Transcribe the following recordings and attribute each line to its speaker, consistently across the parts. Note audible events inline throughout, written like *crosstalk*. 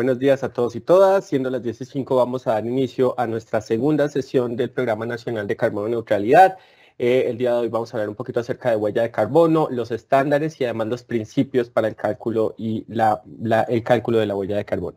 Speaker 1: Buenos días a todos y todas. Siendo las 15, vamos a dar inicio a nuestra segunda sesión del Programa Nacional de Carbono Neutralidad. Eh, el día de hoy vamos a hablar un poquito acerca de huella de carbono, los estándares y además los principios para el cálculo y el cálculo de la huella de carbono.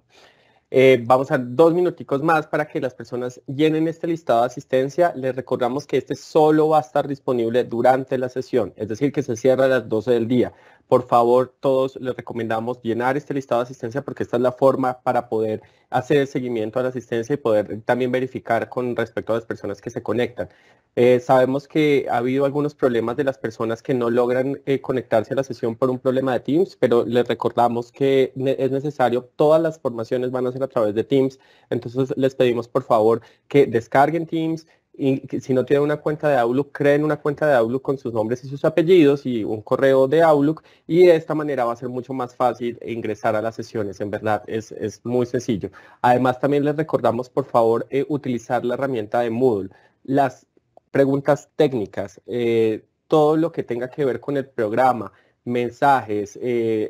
Speaker 1: Eh, vamos a dos minuticos más para que las personas llenen este listado de asistencia. Les recordamos que este solo va a estar disponible durante la sesión, es decir, que se cierra a las 12 del día. Por favor, todos les recomendamos llenar este listado de asistencia porque esta es la forma para poder hacer el seguimiento a la asistencia y poder también verificar con respecto a las personas que se conectan. Eh, sabemos que ha habido algunos problemas de las personas que no logran eh, conectarse a la sesión por un problema de Teams, pero les recordamos que es necesario, todas las formaciones van a ser a través de Teams, entonces les pedimos por favor que descarguen Teams, si no tienen una cuenta de Outlook, creen una cuenta de Outlook con sus nombres y sus apellidos y un correo de Outlook y de esta manera va a ser mucho más fácil ingresar a las sesiones, en verdad es, es muy sencillo. Además también les recordamos por favor eh, utilizar la herramienta de Moodle. Las preguntas técnicas, eh, todo lo que tenga que ver con el programa, mensajes, eh,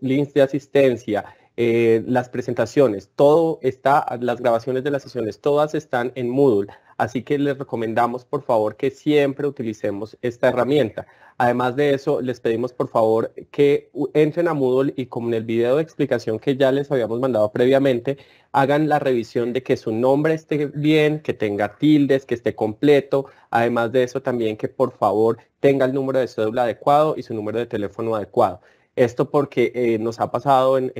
Speaker 1: links, de asistencia, eh, las presentaciones, todo está, las grabaciones de las sesiones, todas están en Moodle. Así que les recomendamos por favor que siempre utilicemos esta herramienta. Además de eso, les pedimos por favor que entren a Moodle y como en el video de explicación que ya les habíamos mandado previamente, hagan la revisión de que su nombre esté bien, que tenga tildes, que esté completo. Además de eso también que por favor tenga el número de cédula adecuado y su número de teléfono adecuado. Esto porque eh, nos ha pasado en,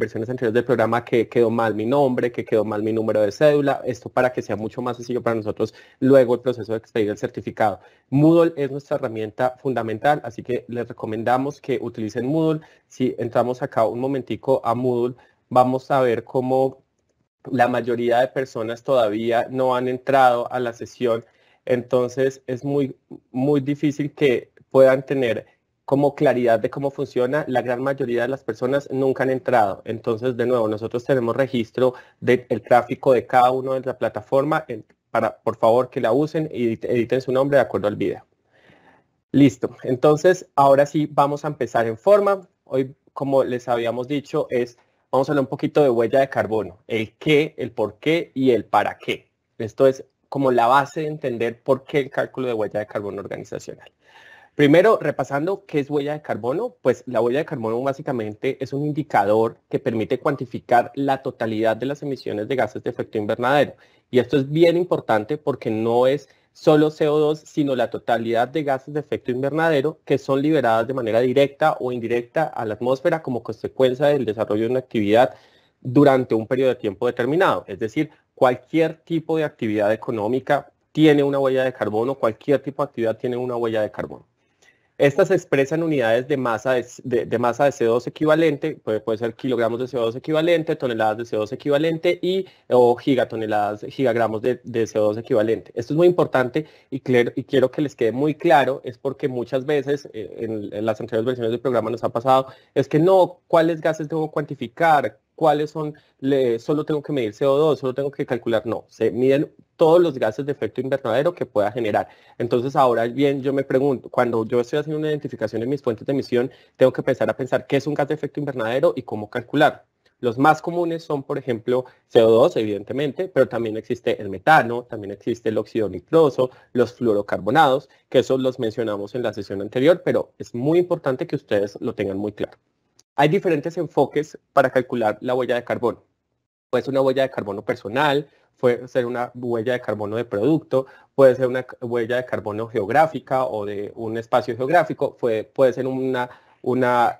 Speaker 1: versiones anteriores del programa que quedó mal mi nombre, que quedó mal mi número de cédula. Esto para que sea mucho más sencillo para nosotros luego el proceso de expedir el certificado. Moodle es nuestra herramienta fundamental, así que les recomendamos que utilicen Moodle. Si entramos acá un momentico a Moodle, vamos a ver cómo la mayoría de personas todavía no han entrado a la sesión. Entonces es muy, muy difícil que puedan tener como claridad de cómo funciona, la gran mayoría de las personas nunca han entrado. Entonces, de nuevo, nosotros tenemos registro del tráfico de cada uno de la plataforma para, por favor, que la usen y editen su nombre de acuerdo al video. Listo. Entonces, ahora sí vamos a empezar en forma. Hoy, como les habíamos dicho, es vamos a hablar un poquito de huella de carbono, el qué, el por qué y el para qué. Esto es como la base de entender por qué el cálculo de huella de carbono organizacional. Primero, repasando qué es huella de carbono, pues la huella de carbono básicamente es un indicador que permite cuantificar la totalidad de las emisiones de gases de efecto invernadero. Y esto es bien importante porque no es solo CO2, sino la totalidad de gases de efecto invernadero que son liberadas de manera directa o indirecta a la atmósfera como consecuencia del desarrollo de una actividad durante un periodo de tiempo determinado. Es decir, cualquier tipo de actividad económica tiene una huella de carbono, cualquier tipo de actividad tiene una huella de carbono. Estas expresan unidades de masa de, masa de CO2 equivalente, puede, puede, ser kilogramos de CO2 equivalente, toneladas de CO2 equivalente y o gigatoneladas, gigagramos de, CO2 equivalente. Esto es muy importante y, quiero que les quede muy claro, es porque muchas veces eh, en, en, las anteriores versiones del programa nos ha pasado, es que no, ¿cuáles gases debo cuantificar? cuáles son, le, solo tengo que medir CO2, solo tengo que calcular, no, se miden todos los gases de efecto invernadero que pueda generar. Entonces ahora bien, yo me pregunto, cuando yo estoy haciendo una identificación de mis fuentes de emisión, tengo que pensar a pensar qué es un gas de efecto invernadero y cómo calcular. Los más comunes son, por ejemplo, CO2, evidentemente, pero también existe el metano, también existe el óxido nitroso, los fluorocarbonados, que eso los mencionamos en la sesión anterior, pero es muy importante que ustedes lo tengan muy claro. Hay diferentes enfoques para calcular la huella de carbono. Puede ser una huella de carbono personal, puede ser una huella de carbono de producto, puede ser una huella de carbono geográfica o de un espacio geográfico, puede, ser una,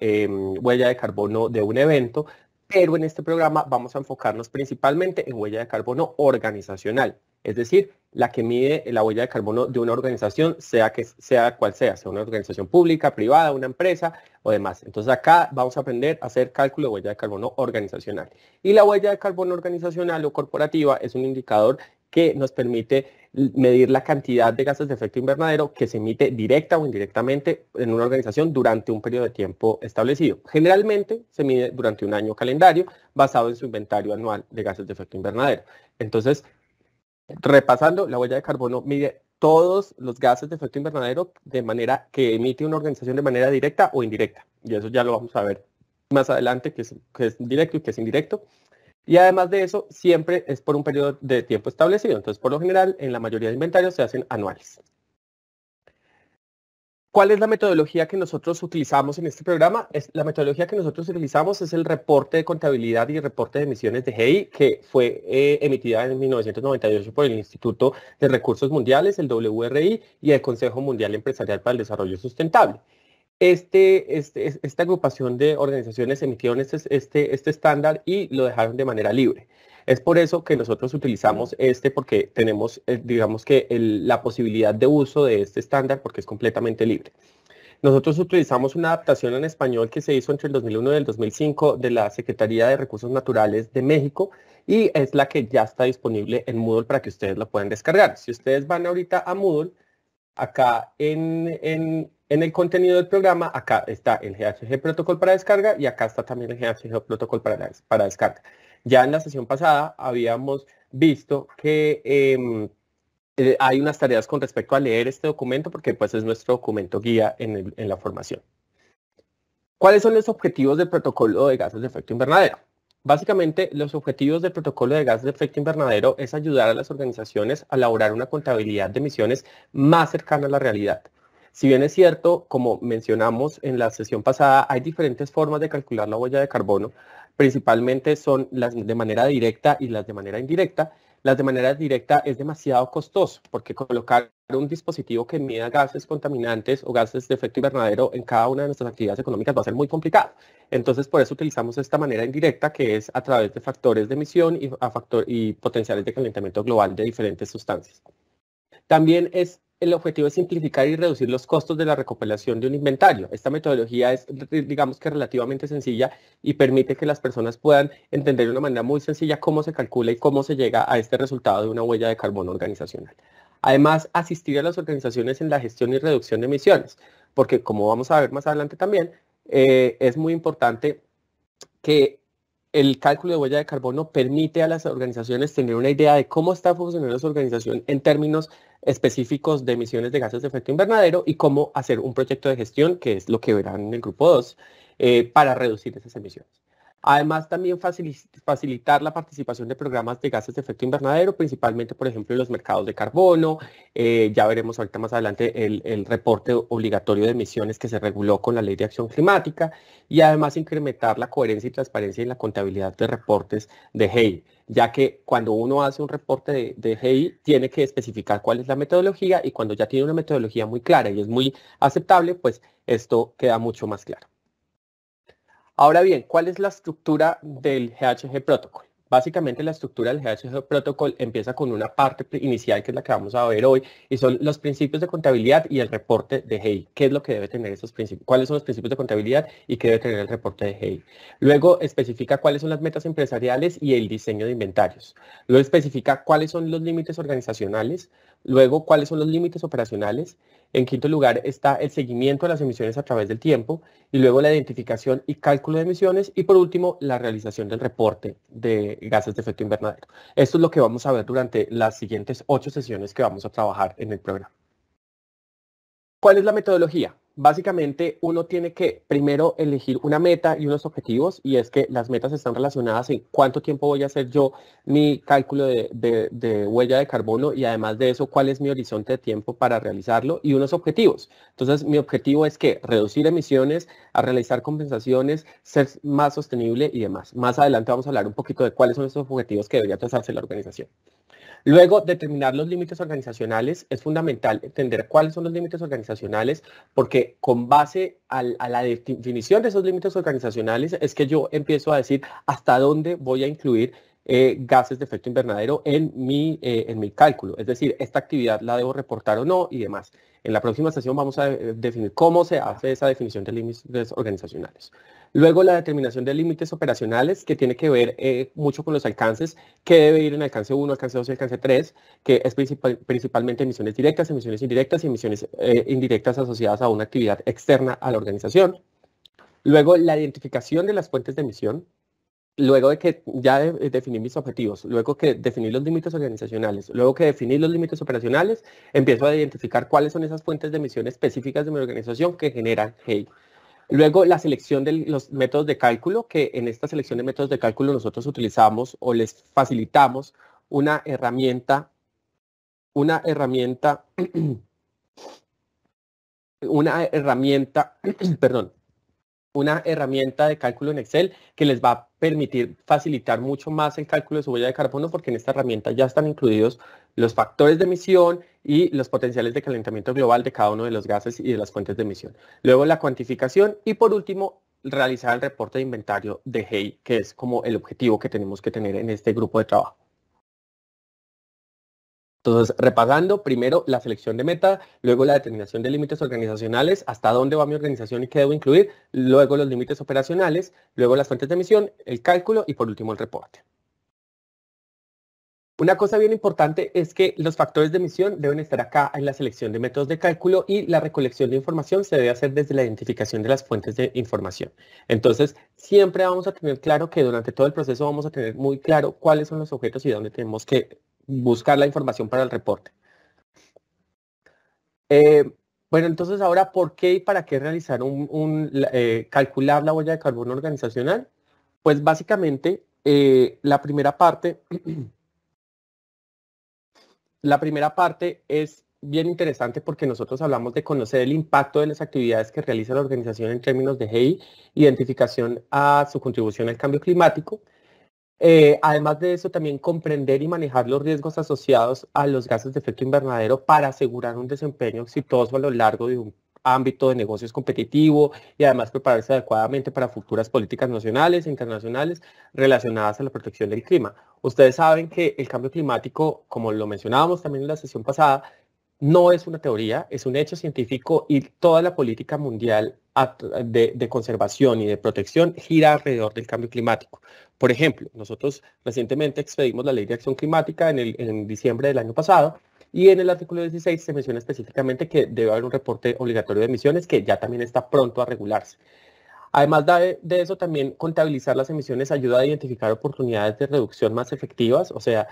Speaker 1: em, huella de carbono de un evento, pero en este programa vamos a enfocarnos principalmente en huella de carbono organizacional, es decir, la que mide la huella de carbono de una organización, sea, que, sea cual sea, sea una organización pública, privada, una empresa o demás. Entonces acá vamos a aprender a hacer cálculo de huella de carbono organizacional. Y la huella de carbono organizacional o corporativa es un indicador que nos permite medir la cantidad de gases de efecto invernadero que se emite directa o indirectamente en una organización durante un periodo de tiempo establecido. Generalmente se mide durante un año calendario basado en su inventario anual de gases de efecto invernadero. Entonces, repasando, la huella de carbono mide todos los gases de efecto invernadero de manera que emite una organización de manera directa o indirecta. Y eso ya lo vamos a ver más adelante, que es, directo y que es indirecto. Y además de eso, siempre es por un periodo de tiempo establecido. Entonces, por lo general, en la mayoría de inventarios se hacen anuales. ¿Cuál es la metodología que nosotros utilizamos en este programa? Es, la metodología que nosotros utilizamos es el reporte de contabilidad y reporte de emisiones de GEI, que fue eh, emitida en 1998 por el Instituto de Recursos Mundiales, el WRI, y el Consejo Mundial Empresarial para el Desarrollo Sustentable este, este esta agrupación de organizaciones emitieron este, este, este, estándar y lo dejaron de manera libre. Es por eso que nosotros utilizamos este porque tenemos, eh, digamos que la posibilidad de uso de este estándar porque es completamente libre. Nosotros utilizamos una adaptación en español que se hizo entre el 2001 y el 2005 de la Secretaría de Recursos Naturales de México y es la que ya está disponible en Moodle para que ustedes la puedan descargar. Si ustedes van ahorita a Moodle, acá en, en el contenido del programa, acá está el GHG protocol para descarga y acá está también el GHG protocol para, descarga. Ya en la sesión pasada habíamos visto que em, eh, hay unas tareas con respecto a leer este documento porque pues es nuestro documento guía en, en, la formación. ¿Cuáles son los objetivos del protocolo de gases de efecto invernadero? Básicamente, los objetivos del protocolo de gases de efecto invernadero es ayudar a las organizaciones a elaborar una contabilidad de emisiones más cercana a la realidad. Si bien es cierto, como mencionamos en la sesión pasada, hay diferentes formas de calcular la huella de carbono. Principalmente son las de manera directa y las de manera indirecta. Las de manera directa es demasiado costoso porque colocar un dispositivo que mida gases contaminantes o gases de efecto invernadero en cada una de nuestras actividades económicas va a ser muy complicado. Entonces, por eso utilizamos esta manera indirecta que es a través de factores de emisión y, a y potenciales de calentamiento global de diferentes sustancias. También es el objetivo es simplificar y reducir los costos de la recopilación de un inventario. Esta metodología es, digamos que relativamente sencilla y permite que las personas puedan entender de una manera muy sencilla cómo se calcula y cómo se llega a este resultado de una huella de carbono organizacional. Además, asistir a las organizaciones en la gestión y reducción de emisiones, porque como vamos a ver más adelante también, eh, es muy importante que el cálculo de huella de carbono permite a las organizaciones tener una idea de cómo está funcionando su organización en términos específicos de emisiones de gases de efecto invernadero y cómo hacer un proyecto de gestión, que es lo que verán en el grupo 2, eh, para reducir esas emisiones. Además, también facilitar la participación de programas de gases de efecto invernadero, principalmente, por ejemplo, en los mercados de carbono. Eh, ya veremos ahorita más adelante el, reporte obligatorio de emisiones que se reguló con la Ley de Acción Climática y además incrementar la coherencia y transparencia en la contabilidad de reportes de GEI, ya que cuando uno hace un reporte de, de GEI tiene que especificar cuál es la metodología y cuando ya tiene una metodología muy clara y es muy aceptable, pues esto queda mucho más claro. Ahora bien, ¿cuál es la estructura del GHG Protocol? Básicamente la estructura del GHG Protocol empieza con una parte inicial que es la que vamos a ver hoy y son los principios de contabilidad y el reporte de GI. ¿Qué es lo que debe tener esos principios? ¿Cuáles son los principios de contabilidad y qué debe tener el reporte de GI? Luego especifica cuáles son las metas empresariales y el diseño de inventarios. Luego especifica cuáles son los límites organizacionales, Luego, ¿cuáles son los límites operacionales? En quinto lugar está el seguimiento de las emisiones a través del tiempo y luego la identificación y cálculo de emisiones y por último la realización del reporte de gases de efecto invernadero. Esto es lo que vamos a ver durante las siguientes ocho sesiones que vamos a trabajar en el programa. ¿Cuál es la metodología? básicamente uno tiene que primero elegir una meta y unos objetivos y es que las metas están relacionadas en cuánto tiempo voy a hacer yo mi cálculo de, huella de carbono y además de eso cuál es mi horizonte de tiempo para realizarlo y unos objetivos. Entonces mi objetivo es que reducir emisiones, a realizar compensaciones, ser más sostenible y demás. Más adelante vamos a hablar un poquito de cuáles son esos objetivos que debería trazarse la organización. Luego, determinar los límites organizacionales. Es fundamental entender cuáles son los límites organizacionales porque con base a la definición de esos límites organizacionales es que yo empiezo a decir hasta dónde voy a incluir eh, gases de efecto invernadero en mi, eh, en mi cálculo. Es decir, esta actividad la debo reportar o no y demás. En la próxima sesión vamos a eh, definir cómo se hace esa definición de límites organizacionales. Luego la determinación de límites operacionales, que tiene que ver mucho con los alcances, que debe ir en alcance 1, alcance 2 y alcance 3, que es principalmente emisiones directas, emisiones indirectas y emisiones indirectas asociadas a una actividad externa a la organización. Luego la identificación de las fuentes de emisión, luego de que ya eh, definí mis objetivos, luego que definí los límites organizacionales, luego que definí los límites operacionales, empiezo a identificar cuáles son esas fuentes de emisión específicas de mi organización que generan HATE. Luego la selección de los métodos de cálculo, que en esta selección de métodos de cálculo nosotros utilizamos o les facilitamos una herramienta, una herramienta, *clears throat* una herramienta, *clears throat* perdón, una herramienta de cálculo en Excel que les va a permitir facilitar mucho más el cálculo de su huella de carbono porque en esta herramienta ya están incluidos los factores de emisión y los potenciales de calentamiento global de cada uno de los gases y de las fuentes de emisión. Luego la cuantificación y por último realizar el reporte de inventario de GEI, que es como el objetivo que tenemos que tener en este grupo de trabajo. Entonces, repagando primero la selección de meta, luego la determinación de límites organizacionales, hasta dónde va mi organización y qué debo incluir, luego los límites operacionales, luego las fuentes de emisión, el cálculo y por último el reporte. Una cosa bien importante es que los factores de emisión deben estar acá en la selección de métodos de cálculo y la recolección de información se debe hacer desde la identificación de las fuentes de información. Entonces, siempre vamos a tener claro que durante todo el proceso vamos a tener muy claro cuáles son los objetos y dónde tenemos que buscar la información para el reporte. Eh, bueno, entonces ahora, ¿por qué y para qué realizar un, eh, calcular la huella de carbono organizacional? Pues básicamente, eh, la primera parte, *clears throat* la primera parte es bien interesante porque nosotros hablamos de conocer el impacto de las actividades que realiza la organización en términos de GI, identificación a su contribución al cambio climático, eh, además de eso, también comprender y manejar los riesgos asociados a los gases de efecto invernadero para asegurar un desempeño exitoso a lo largo de un ámbito de negocios competitivo y además prepararse adecuadamente para futuras políticas nacionales e internacionales relacionadas a la protección del clima. Ustedes saben que el cambio climático, como lo mencionábamos también en la sesión pasada, no es una teoría, es un hecho científico y toda la política mundial de conservación y de protección gira alrededor del cambio climático. Por ejemplo, nosotros recientemente expedimos la Ley de Acción Climática en, diciembre del año pasado y en el artículo 16 se menciona específicamente que debe haber un reporte obligatorio de emisiones que ya también está pronto a regularse. Además de, de, eso, también contabilizar las emisiones ayuda a identificar oportunidades de reducción más efectivas, o sea,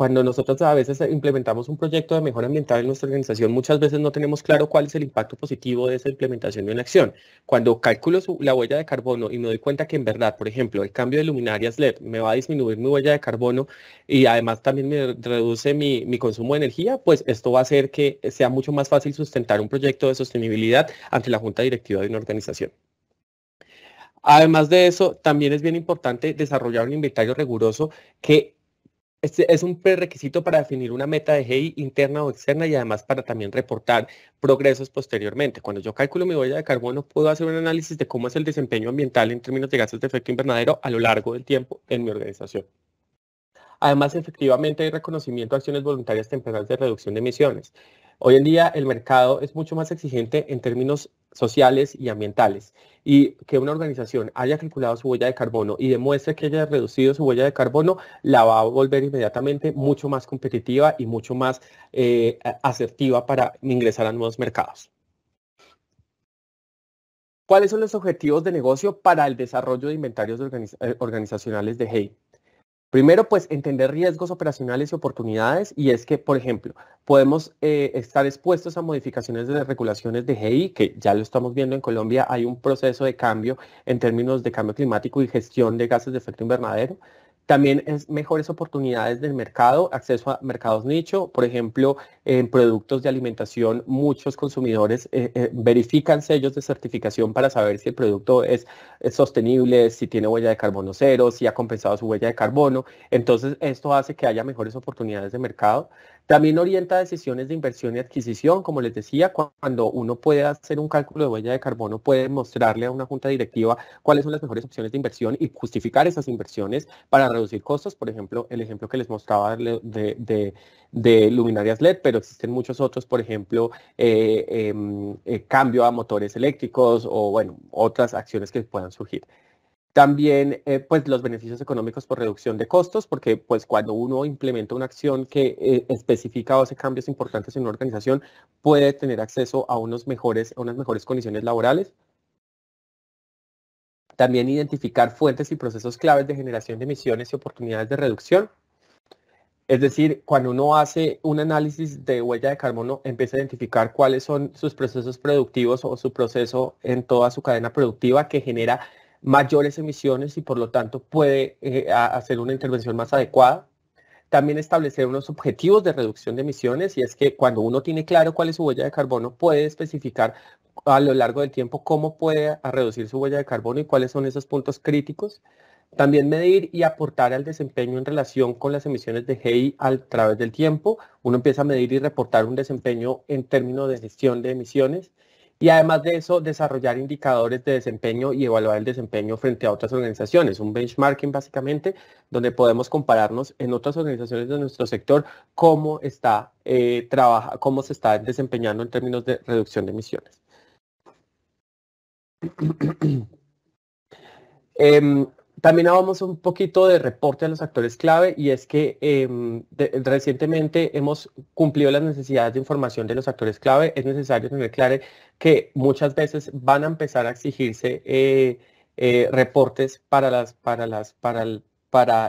Speaker 1: cuando nosotros a veces implementamos un proyecto de mejora ambiental en nuestra organización, muchas veces no tenemos claro cuál es el impacto positivo de esa implementación de una acción. Cuando calculo la huella de carbono y me doy cuenta que en verdad, por ejemplo, el cambio de luminarias LED me va a disminuir mi huella de carbono y además también me reduce mi, mi consumo de energía, pues esto va a hacer que sea mucho más fácil sustentar un proyecto de sostenibilidad ante la junta directiva de una organización. Además de eso, también es bien importante desarrollar un inventario riguroso que este es un prerequisito para definir una meta de GI interna o externa y además para también reportar progresos posteriormente. Cuando yo calculo mi huella de carbono, puedo hacer un análisis de cómo es el desempeño ambiental en términos de gases de efecto invernadero a lo largo del tiempo en mi organización. Además, efectivamente hay reconocimiento a acciones voluntarias temporales de reducción de emisiones. Hoy en día el mercado es mucho más exigente en términos sociales y ambientales. Y que una organización haya calculado su huella de carbono y demuestre que haya reducido su huella de carbono, la va a volver inmediatamente mucho más competitiva y mucho más eh, asertiva para ingresar a nuevos mercados. ¿Cuáles son los objetivos de negocio para el desarrollo de inventarios eh, organizacionales de Hey? Primero, pues entender riesgos operacionales y oportunidades, y es que, por ejemplo, podemos eh, estar expuestos a modificaciones de regulaciones de GI, que ya lo estamos viendo en Colombia, hay un proceso de cambio en términos de cambio climático y gestión de gases de efecto invernadero. También es mejores oportunidades del mercado, acceso a mercados nicho, por ejemplo, en productos de alimentación, muchos consumidores eh, eh, verifican sellos de certificación para saber si el producto es, sostenible, si tiene huella de carbono cero, si ha compensado su huella de carbono. Entonces, esto hace que haya mejores oportunidades de mercado. También orienta decisiones de inversión y adquisición. Como les decía, cuando uno puede hacer un cálculo de huella de carbono, puede mostrarle a una junta directiva cuáles son las mejores opciones de inversión y justificar esas inversiones para reducir costos. Por ejemplo, el ejemplo que les mostraba de, luminarias LED, pero existen muchos otros, por ejemplo, eh, em, eh, cambio a motores eléctricos o, bueno, otras acciones que puedan surgir. También, eh, pues, los beneficios económicos por reducción de costos, porque, pues, cuando uno implementa una acción que eh, especifica o hace cambios importantes en una organización, puede tener acceso a, unos mejores, a unas mejores condiciones laborales. También identificar fuentes y procesos claves de generación de emisiones y oportunidades de reducción. Es decir, cuando uno hace un análisis de huella de carbono, empieza a identificar cuáles son sus procesos productivos o su proceso en toda su cadena productiva que genera mayores emisiones y por lo tanto puede eh, hacer una intervención más adecuada. También establecer unos objetivos de reducción de emisiones y es que cuando uno tiene claro cuál es su huella de carbono puede especificar a lo largo del tiempo cómo puede reducir su huella de carbono y cuáles son esos puntos críticos. También medir y aportar al desempeño en relación con las emisiones de GI a través del tiempo. Uno empieza a medir y reportar un desempeño en términos de gestión de emisiones y además de eso desarrollar indicadores de desempeño y evaluar el desempeño frente a otras organizaciones, un benchmarking básicamente donde podemos compararnos en otras organizaciones de nuestro sector cómo está eh, trabaja, cómo se está desempeñando en términos de reducción de emisiones. *clears throat* Em, también hablamos un poquito de reporte a los actores clave y es que em, recientemente hemos cumplido las necesidades de información de los actores clave. Es necesario tener claro que muchas veces van a empezar a exigirse eh, eh, reportes para el, para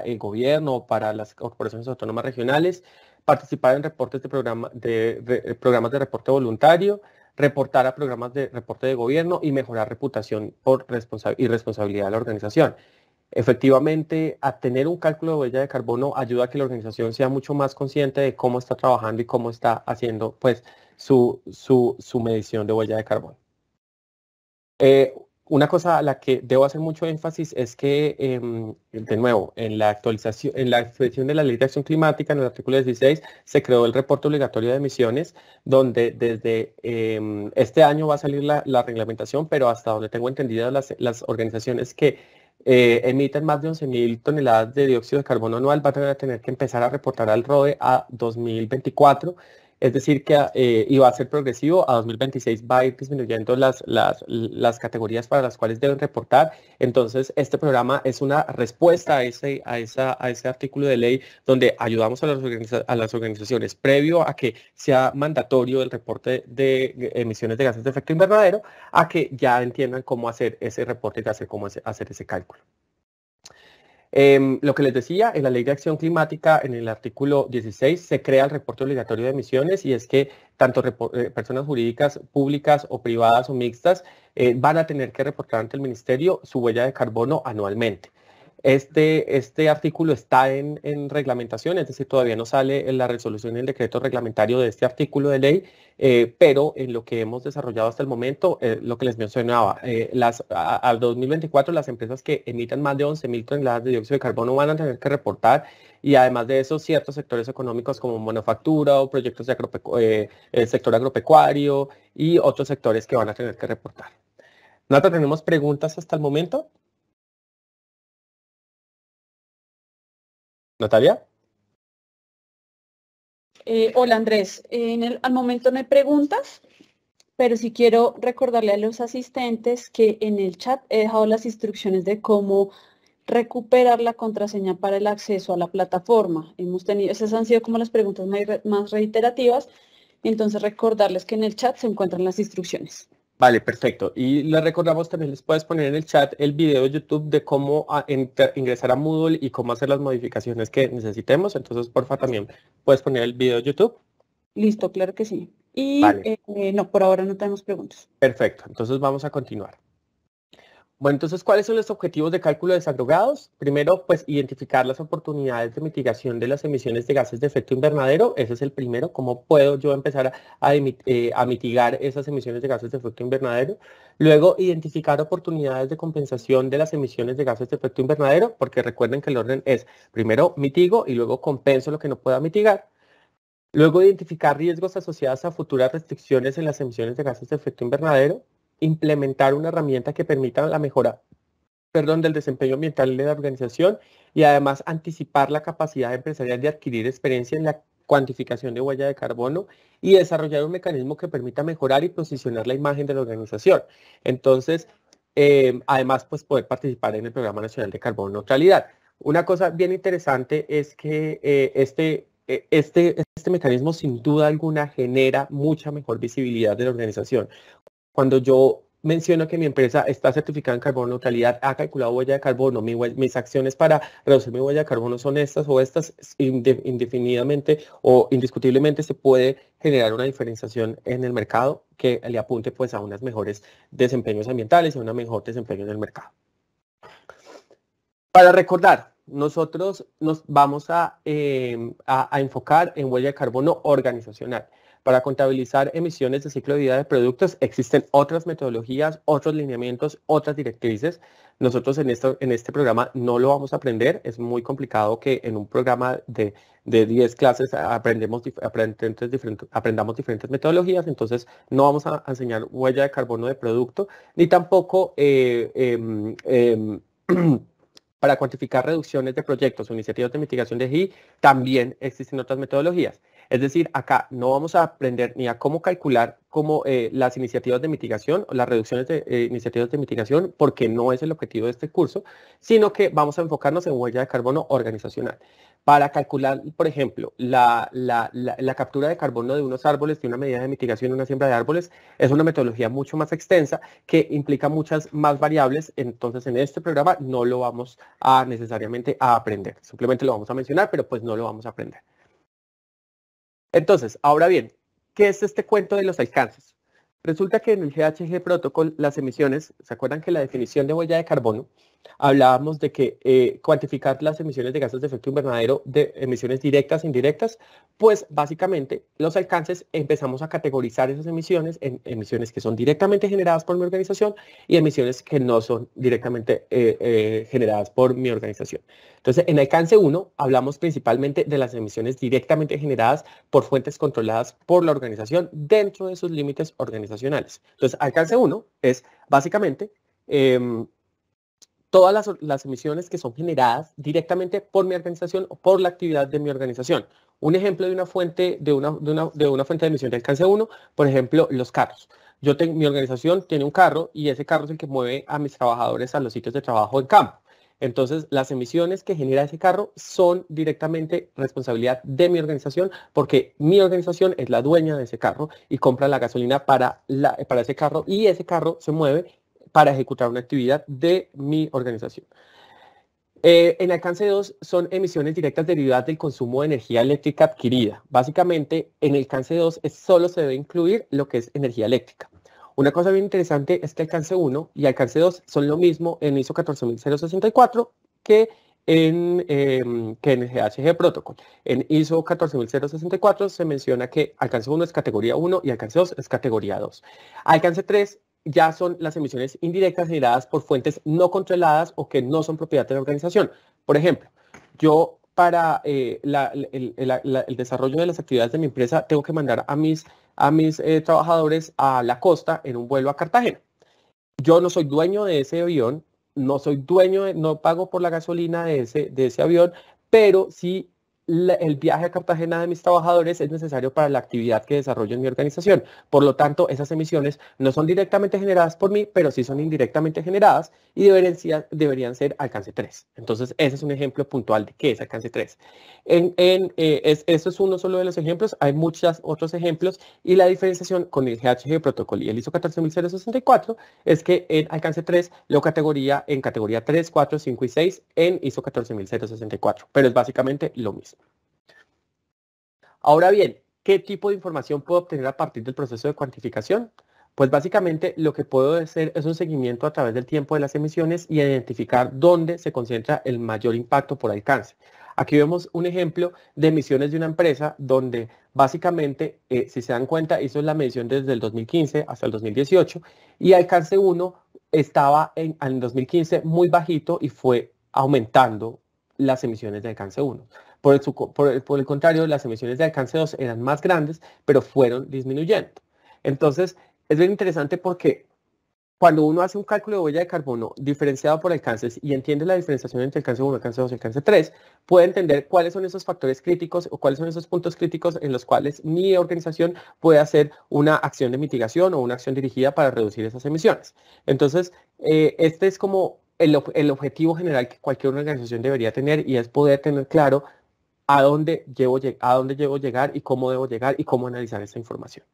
Speaker 1: el gobierno, para las corporaciones autónomas regionales, participar en reportes de eh, programas de reporte voluntario, reportar a programas de reporte de gobierno y mejorar reputación por y responsabilidad de la organización. Efectivamente, a tener un cálculo de huella de carbono ayuda a que la organización sea mucho más consciente de cómo está trabajando y cómo está haciendo pues, su, su, medición de huella de carbono. Eh, una cosa a la que debo hacer mucho énfasis es que, em, de nuevo, en la actualización, en la de la Ley de Acción Climática, en el artículo 16, se creó el reporte obligatorio de emisiones, donde desde em, este año va a salir la, reglamentación, pero hasta donde tengo entendido, las, las organizaciones que eh, emiten más de 11.000 toneladas de dióxido de carbono anual, van a tener que empezar a reportar al ROE a 2024 es decir, que eh, iba a ser progresivo, a 2026 va a ir disminuyendo las, categorías para las cuales deben reportar. Entonces, este programa es una respuesta a ese, artículo de ley donde ayudamos a las, organizaciones previo a que sea mandatorio el reporte de emisiones de gases de efecto invernadero, a que ya entiendan cómo hacer ese reporte y cómo hacer ese cálculo. Em, lo que les decía, en la Ley de Acción Climática, en el artículo 16, se crea el reporte obligatorio de emisiones y es que tanto eh, personas jurídicas públicas o privadas o mixtas eh, van a tener que reportar ante el Ministerio su huella de carbono anualmente. Este, este artículo está en, reglamentación, es decir, todavía no sale en la resolución del decreto reglamentario de este artículo de ley, eh, pero en lo que hemos desarrollado hasta el momento, eh, lo que les mencionaba, eh, al las, 2024 las empresas que emitan más de 11.000 toneladas de dióxido de carbono van a tener que reportar y además de eso ciertos sectores económicos como manufactura o proyectos de sector agropecuario y otros sectores que van a tener que reportar. Nata, ¿tenemos preguntas hasta el momento?
Speaker 2: Natalia.
Speaker 3: Eh, hola Andrés, al momento no hay preguntas, pero sí quiero recordarle a los asistentes que en el chat he dejado las instrucciones de cómo recuperar la contraseña para el acceso a la plataforma. Hemos tenido, esas han sido como las preguntas más reiterativas, entonces recordarles que en el chat se encuentran las instrucciones.
Speaker 1: Vale, perfecto. Y les recordamos, también les puedes poner en el chat el video de YouTube de cómo ah, ingresar a Moodle y cómo hacer las modificaciones que necesitemos. Entonces, porfa, también puedes poner el video de YouTube. Listo, claro que sí. Y
Speaker 3: eh, no, por ahora no tenemos preguntas.
Speaker 1: Perfecto, entonces vamos a continuar. Bueno, entonces, ¿cuáles son los objetivos de cálculo desagregados? Primero, pues identificar las oportunidades de mitigación de las emisiones de gases de efecto invernadero. Ese es el primero. ¿Cómo puedo yo empezar a, eh, a mitigar esas emisiones de gases de efecto invernadero? Luego, identificar oportunidades de compensación de las emisiones de gases de efecto invernadero, porque recuerden que el orden es primero mitigo y luego compenso lo que no pueda mitigar. Luego, identificar riesgos asociados a futuras restricciones en las emisiones de gases de efecto invernadero implementar una herramienta que permita la mejora perdón, del desempeño ambiental de la organización y además anticipar la capacidad empresarial de adquirir experiencia en la cuantificación de huella de carbono y desarrollar un mecanismo que permita mejorar y posicionar la imagen de la organización. Entonces, em, además, pues poder participar en el Programa Nacional de Carbono Neutralidad. Una cosa bien interesante es que eh, este, eh, este, este mecanismo sin duda alguna genera mucha mejor visibilidad de la organización cuando yo menciono que mi empresa está certificada en carbono neutralidad, ha calculado huella de carbono, mis acciones para reducir mi huella de carbono son estas o estas, indefinidamente o indiscutiblemente se puede generar una diferenciación en el mercado que le apunte pues a unas mejores desempeños ambientales y a un mejor desempeño en el mercado. Para recordar, nosotros nos vamos a em, enfocar en huella de carbono organizacional. Para contabilizar emisiones de ciclo de vida de productos existen otras metodologías, otros lineamientos, otras directrices. Nosotros en, este programa no lo vamos a aprender. Es muy complicado que en un programa de, 10 clases aprendamos diferentes metodologías. Entonces no vamos a enseñar huella de carbono de producto, ni tampoco... Eh, em, em, *clears throat* para cuantificar reducciones de proyectos o iniciativas de mitigación de GI, también existen otras metodologías. Es decir, acá no vamos a aprender ni a cómo calcular cómo, eh, las iniciativas de mitigación o las reducciones de eh, iniciativas de mitigación, porque no es el objetivo de este curso, sino que vamos a enfocarnos en huella de carbono organizacional. Para calcular, por ejemplo, la, la captura de carbono de unos árboles, de una medida de mitigación, una siembra de árboles, es una metodología mucho más extensa que implica muchas más variables. Entonces, en este programa no lo vamos a necesariamente a aprender. Simplemente lo vamos a mencionar, pero pues no lo vamos a aprender. Entonces, ahora bien, ¿qué es este cuento de los alcances? Resulta que en el GHG Protocol las emisiones, ¿se acuerdan que la definición de huella de carbono? Hablábamos de que eh, cuantificar las emisiones de gases de efecto invernadero de emisiones directas e indirectas, pues básicamente los alcances empezamos a categorizar esas emisiones en emisiones que son directamente generadas por mi organización y emisiones que no son directamente eh, eh, generadas por mi organización. Entonces, en alcance 1 hablamos principalmente de las emisiones directamente generadas por fuentes controladas por la organización dentro de sus límites organizados. Entonces, alcance 1 es básicamente em, todas las, emisiones que son generadas directamente por mi organización o por la actividad de mi organización. Un ejemplo de una fuente de una, de una, fuente de emisión de alcance 1, por ejemplo, los carros. Yo tengo, mi organización tiene un carro y ese carro es el que mueve a mis trabajadores a los sitios de trabajo en campo. Entonces, las emisiones que genera ese carro son directamente responsabilidad de mi organización porque mi organización es la dueña de ese carro y compra la gasolina para, para ese carro y ese carro se mueve para ejecutar una actividad de mi organización. Eh, en alcance 2 son emisiones directas derivadas del consumo de energía eléctrica adquirida. Básicamente, en el alcance 2 solo se debe incluir lo que es energía eléctrica. Una cosa bien interesante es que alcance 1 y alcance 2 son lo mismo en ISO 14064 que en, em, que en GHG Protocol. En ISO 14064 se menciona que alcance 1 es categoría 1 y alcance 2 es categoría 2. Alcance 3 ya son las emisiones indirectas generadas por fuentes no controladas o que no son propiedad de la organización. Por ejemplo, yo para eh, el, desarrollo de las actividades de mi empresa, tengo que mandar a mis, a mis eh, trabajadores a la costa en un vuelo a Cartagena. Yo no soy dueño de ese avión, no soy dueño, no pago por la gasolina de ese avión, pero sí el viaje a Cartagena de mis trabajadores es necesario para la actividad que desarrollo en mi organización. Por lo tanto, esas emisiones no son directamente generadas por mí, pero sí son indirectamente generadas y deberían, ser alcance 3. Entonces, ese es un ejemplo puntual de qué es alcance 3. En, eh, eso es uno solo de los ejemplos. Hay muchos otros ejemplos y la diferenciación con el GHG Protocol y el ISO 14064 es que en alcance 3 lo categoría en categoría 3, 4, 5 y 6 en ISO 14064, pero es básicamente lo mismo. Ahora bien, ¿qué tipo de información puedo obtener a partir del proceso de cuantificación? Pues básicamente lo que puedo hacer es un seguimiento a través del tiempo de las emisiones y identificar dónde se concentra el mayor impacto por alcance. Aquí vemos un ejemplo de emisiones de una empresa donde básicamente, eh, si se dan cuenta, hizo la medición desde el 2015 hasta el 2018 y alcance 1 estaba en, el 2015 muy bajito y fue aumentando las emisiones de alcance 1. Por el, contrario, las emisiones de alcance 2 eran más grandes, pero fueron disminuyendo. Entonces, es bien interesante porque cuando uno hace un cálculo de huella de carbono diferenciado por alcances y entiende la diferenciación entre alcance 1, alcance 2 y alcance 3, puede entender cuáles son esos factores críticos o cuáles son esos puntos críticos en los cuales mi organización puede hacer una acción de mitigación o una acción dirigida para reducir esas emisiones. Entonces, eh, este es como el objetivo general que cualquier organización debería tener y es poder tener claro a dónde, llevo, a dónde llevo llegar y cómo debo llegar y cómo analizar esa información.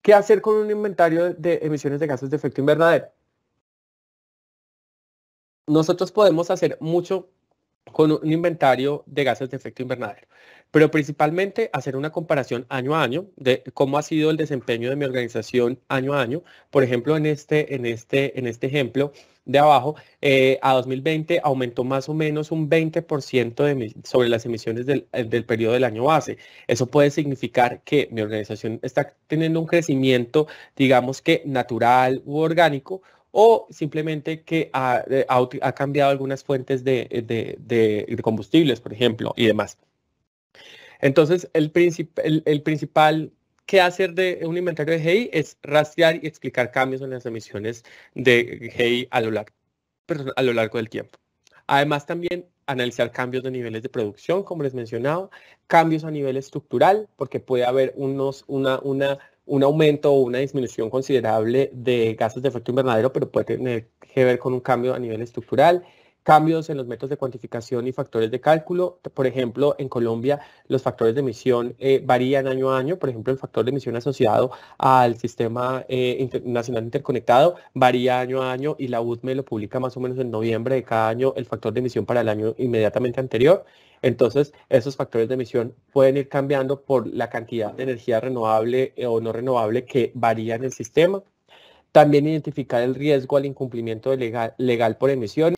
Speaker 1: ¿Qué hacer con un inventario de emisiones de gases de efecto invernadero? Nosotros podemos hacer mucho con un inventario de gases de efecto invernadero, pero principalmente hacer una comparación año a año de cómo ha sido el desempeño de mi organización año a año. Por ejemplo, en este, en este, en este ejemplo de abajo, eh, a 2020 aumentó más o menos un 20% de sobre las emisiones del, eh, del periodo del año base. Eso puede significar que mi organización está teniendo un crecimiento, digamos que natural u orgánico, o simplemente que ha, eh, ha, cambiado algunas fuentes eh, de, de, combustibles, por ejemplo, y demás. Entonces, el, el, principal que hacer de un inventario de GI es rastrear y explicar cambios en las emisiones de GI a lo largo, a lo largo del tiempo. Además, también analizar cambios de niveles de producción, como les mencionaba, cambios a nivel estructural, porque puede haber unos, una, una, un aumento o una disminución considerable de gases de efecto invernadero, pero puede tener que ver con un cambio a nivel estructural cambios en los métodos de cuantificación y factores de cálculo. Por ejemplo, en Colombia los factores de emisión eh, varían año a año. Por ejemplo, el factor de emisión asociado al sistema eh, nacional interconectado varía año a año y la UDME lo publica más o menos en noviembre de cada año el factor de emisión para el año inmediatamente anterior. Entonces, esos factores de emisión pueden ir cambiando por la cantidad de energía renovable eh, o no renovable que varía en el sistema. También identificar el riesgo al incumplimiento legal, legal por emisión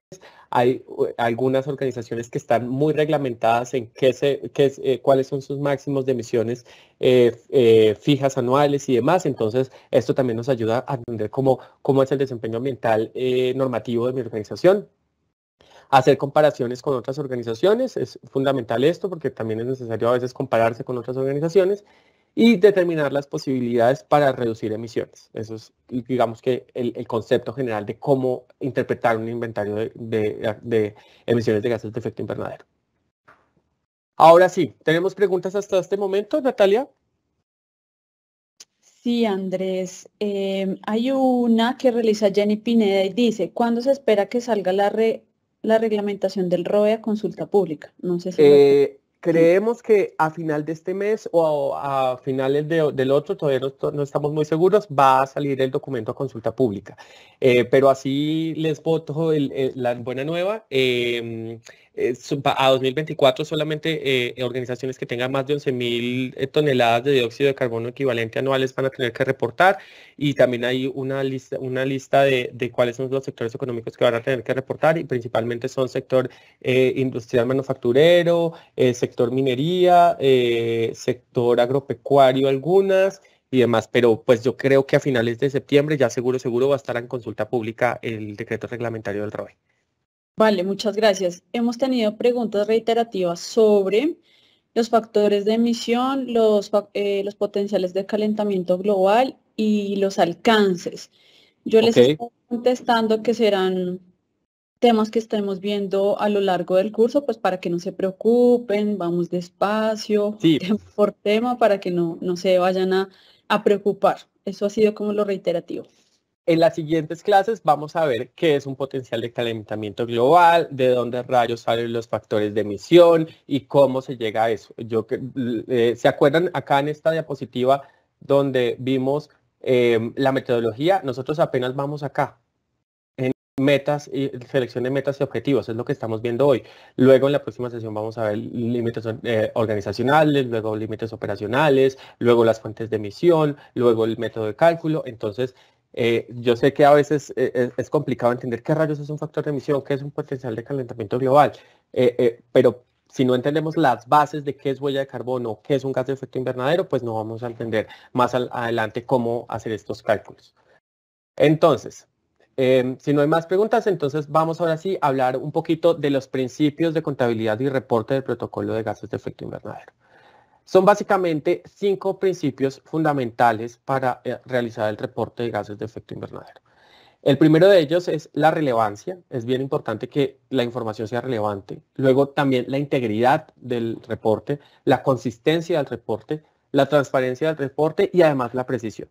Speaker 1: hay algunas organizaciones que están muy reglamentadas en qué eh, cuáles son sus máximos de emisiones eh, eh, fijas anuales y demás. Entonces, esto también nos ayuda a entender cómo, cómo es el desempeño ambiental normativo de mi organización. Hacer comparaciones con otras organizaciones, es fundamental esto porque también es necesario a veces compararse con otras organizaciones y determinar las posibilidades para reducir emisiones. Eso es, digamos que, el, concepto general de cómo interpretar un inventario de, emisiones de gases de efecto invernadero. Ahora sí, ¿tenemos preguntas hasta este momento, Natalia?
Speaker 3: Sí, Andrés. Em, hay una que realiza Jenny Pineda y dice, ¿cuándo se espera que salga la, reglamentación del ROE a consulta pública? No sé si... Eh,
Speaker 1: Creemos que a final de este mes o a, finales del otro, todavía no, estamos muy seguros, va a salir el documento a consulta pública. Eh, pero así les voto eh, la buena nueva. Em, eh, a 2024 solamente eh, organizaciones que tengan más de 11.000 eh, toneladas de dióxido de carbono equivalente anuales van a tener que reportar y también hay una lista, una lista de, cuáles son los sectores económicos que van a tener que reportar y principalmente son sector industrial manufacturero, sector minería, sector agropecuario algunas y demás, pero pues yo creo que a finales de septiembre ya seguro, seguro va a estar en consulta pública el decreto reglamentario del ROE.
Speaker 3: Vale, muchas gracias. Hemos tenido preguntas reiterativas sobre los factores de emisión, los, eh, potenciales de calentamiento global y los alcances. Yo les estoy contestando que serán temas que estemos viendo a lo largo del curso, pues para que no se preocupen, vamos despacio, *laughs* tema por tema, para que no, no se vayan a preocupar. Eso ha sido como lo reiterativo.
Speaker 1: En las siguientes clases vamos a ver qué es un potencial de calentamiento global, de dónde rayos salen los factores de emisión y cómo se llega a eso. Yo, eh, ¿Se acuerdan acá en esta diapositiva donde vimos em, la metodología? Nosotros apenas vamos acá en metas y selección de metas y objetivos, es lo que estamos viendo hoy. Luego en la próxima sesión vamos a ver límites eh, organizacionales, luego límites operacionales, luego las fuentes de emisión, luego el método de cálculo. Entonces, eh, yo sé que a veces eh, eh, es, complicado entender qué rayos es un factor de emisión, qué es un potencial de calentamiento global, pero si no entendemos las bases de qué es huella de carbono, qué es un gas de efecto invernadero, pues no vamos a entender más adelante cómo hacer estos cálculos. Entonces, em, si no hay más preguntas, entonces vamos ahora sí a hablar un poquito de los principios de contabilidad y reporte del protocolo de gases de efecto invernadero. Son básicamente cinco principios fundamentales para eh, realizar el reporte de gases de efecto invernadero. El primero de ellos es la relevancia. Es bien importante que la información sea relevante. Luego también la integridad del reporte, la consistencia del reporte, la transparencia del reporte y además la precisión.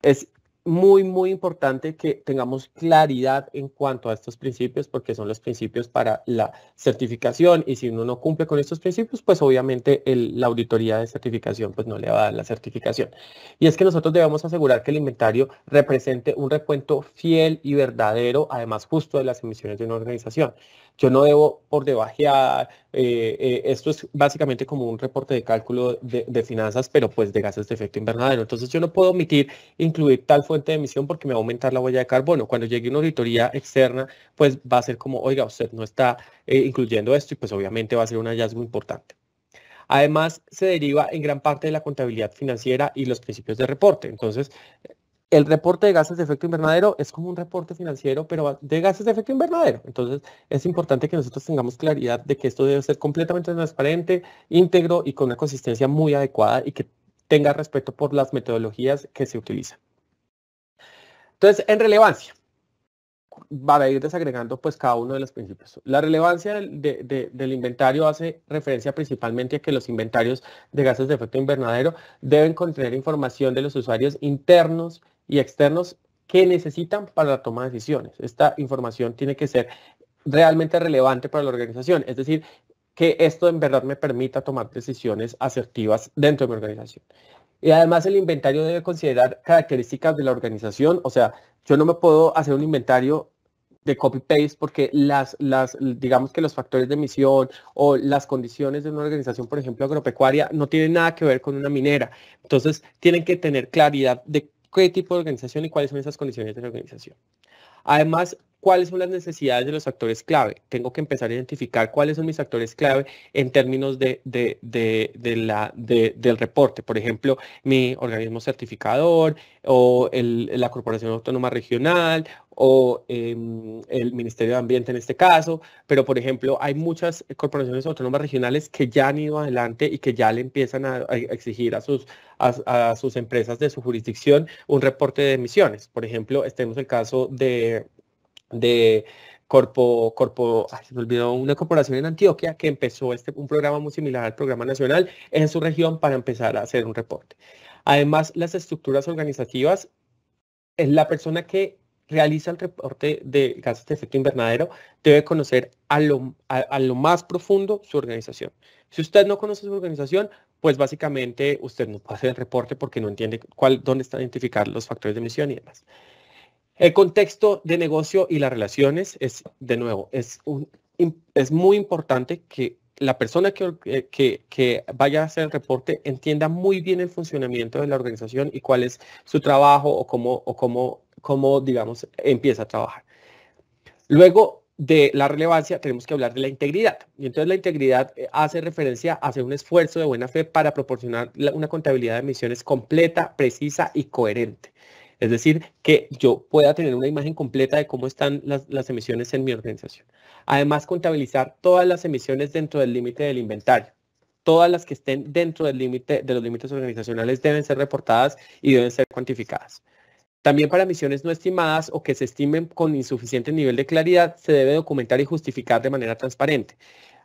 Speaker 1: Es muy, muy importante que tengamos claridad en cuanto a estos principios, porque son los principios para la certificación y si uno no cumple con estos principios, pues obviamente la auditoría de certificación pues no le va a dar la certificación. Y es que nosotros debemos asegurar que el inventario represente un recuento fiel y verdadero, además justo de las emisiones de una organización yo no debo por debajear. Eh, eh, esto es básicamente como un reporte de cálculo de, finanzas, pero pues de gases de efecto invernadero. Entonces yo no puedo omitir incluir tal fuente de emisión porque me va a aumentar la huella de carbono. Cuando llegue una auditoría externa, pues va a ser como, oiga, usted no está eh, incluyendo esto y pues obviamente va a ser un hallazgo importante. Además, se deriva en gran parte de la contabilidad financiera y los principios de reporte. Entonces, el reporte de gases de efecto invernadero es como un reporte financiero, pero de gases de efecto invernadero. Entonces, es importante que nosotros tengamos claridad de que esto debe ser completamente transparente, íntegro y con una consistencia muy adecuada y que tenga respeto por las metodologías que se utilizan. Entonces, en relevancia, para ir desagregando pues cada uno de los principios. La relevancia del, inventario hace referencia principalmente a que los inventarios de gases de efecto invernadero deben contener información de los usuarios internos y externos que necesitan para la toma de decisiones. Esta información tiene que ser realmente relevante para la organización, es decir, que esto en verdad me permita tomar decisiones asertivas dentro de mi organización. Y además el inventario debe considerar características de la organización, o sea, yo no me puedo hacer un inventario de copy-paste porque las, las, digamos que los factores de emisión o las condiciones de una organización, por ejemplo, agropecuaria, no tienen nada que ver con una minera. Entonces, tienen que tener claridad de qué tipo de organización y cuáles son esas condiciones de la organización. Además, cuáles son las necesidades de los actores clave. Tengo que empezar a identificar cuáles son mis actores clave en términos de, del reporte. Por ejemplo, mi organismo certificador o la Corporación Autónoma Regional o em, el Ministerio de Ambiente en este caso. Pero, por ejemplo, hay muchas corporaciones autónomas regionales que ya han ido adelante y que ya le empiezan a, exigir a sus, a sus empresas de su jurisdicción un reporte de emisiones. Por ejemplo, tenemos el caso de de Corpo, Corpo se olvidó, una corporación en Antioquia que empezó este, un programa muy similar al programa nacional en su región para empezar a hacer un reporte. Además, las estructuras organizativas, es eh, la persona que realiza el reporte de gases de efecto invernadero debe conocer a lo, más profundo su organización. Si usted no conoce su organización, pues básicamente usted no puede hacer el reporte porque no entiende cuál, dónde están identificar los factores de emisión y demás. El contexto de negocio y las relaciones es, de nuevo, es, muy importante que la persona eh, que, vaya a hacer el reporte entienda muy bien el funcionamiento de la organización y cuál es su trabajo o cómo, digamos, empieza a trabajar. Luego de la relevancia tenemos que hablar de la integridad. Y entonces la integridad eh, hace referencia a hacer un esfuerzo de buena fe para proporcionar una contabilidad de emisiones completa, precisa y coherente. Es decir, que yo pueda tener una imagen completa de cómo están las, emisiones en mi organización. Además, contabilizar todas las emisiones dentro del límite del inventario. Todas las que estén dentro del límite de los límites organizacionales deben ser reportadas y deben ser cuantificadas. También para emisiones no estimadas o que se estimen con insuficiente nivel de claridad, se debe documentar y justificar de manera transparente.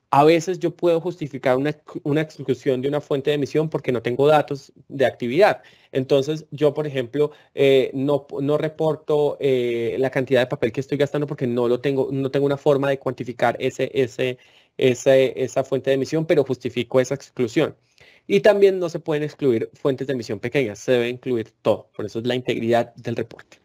Speaker 1: A veces yo puedo justificar una, exclusión de una fuente de emisión porque no tengo datos de actividad. Entonces yo, por ejemplo, eh, no, no, reporto eh, la cantidad de papel que estoy gastando porque no lo tengo, no tengo una forma de cuantificar ese, ese, esa fuente de emisión, pero justifico esa exclusión. Y también no se pueden excluir fuentes de emisión pequeñas, se debe incluir todo. Por eso es la integridad del reporte.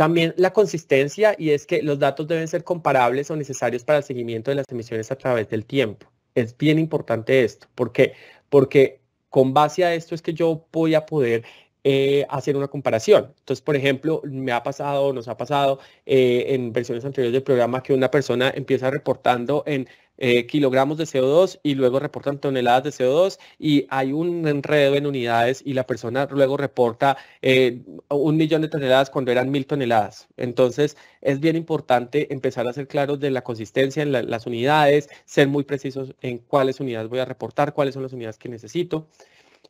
Speaker 1: También la consistencia y es que los datos deben ser comparables o necesarios para el seguimiento de las emisiones a través del tiempo. Es bien importante esto. ¿Por qué? Porque con base a esto es que yo voy a poder eh, hacer una comparación. Entonces, por ejemplo, me ha pasado, nos ha pasado eh, en versiones anteriores del programa que una persona empieza reportando en eh, kilogramos de CO2 y luego reportan toneladas de CO2 y hay un enredo en unidades y la persona luego reporta un millón de toneladas cuando eran mil toneladas. Entonces, es bien importante empezar a ser claros de la consistencia en las unidades, ser muy precisos en cuáles unidades voy a reportar, cuáles son las unidades que necesito.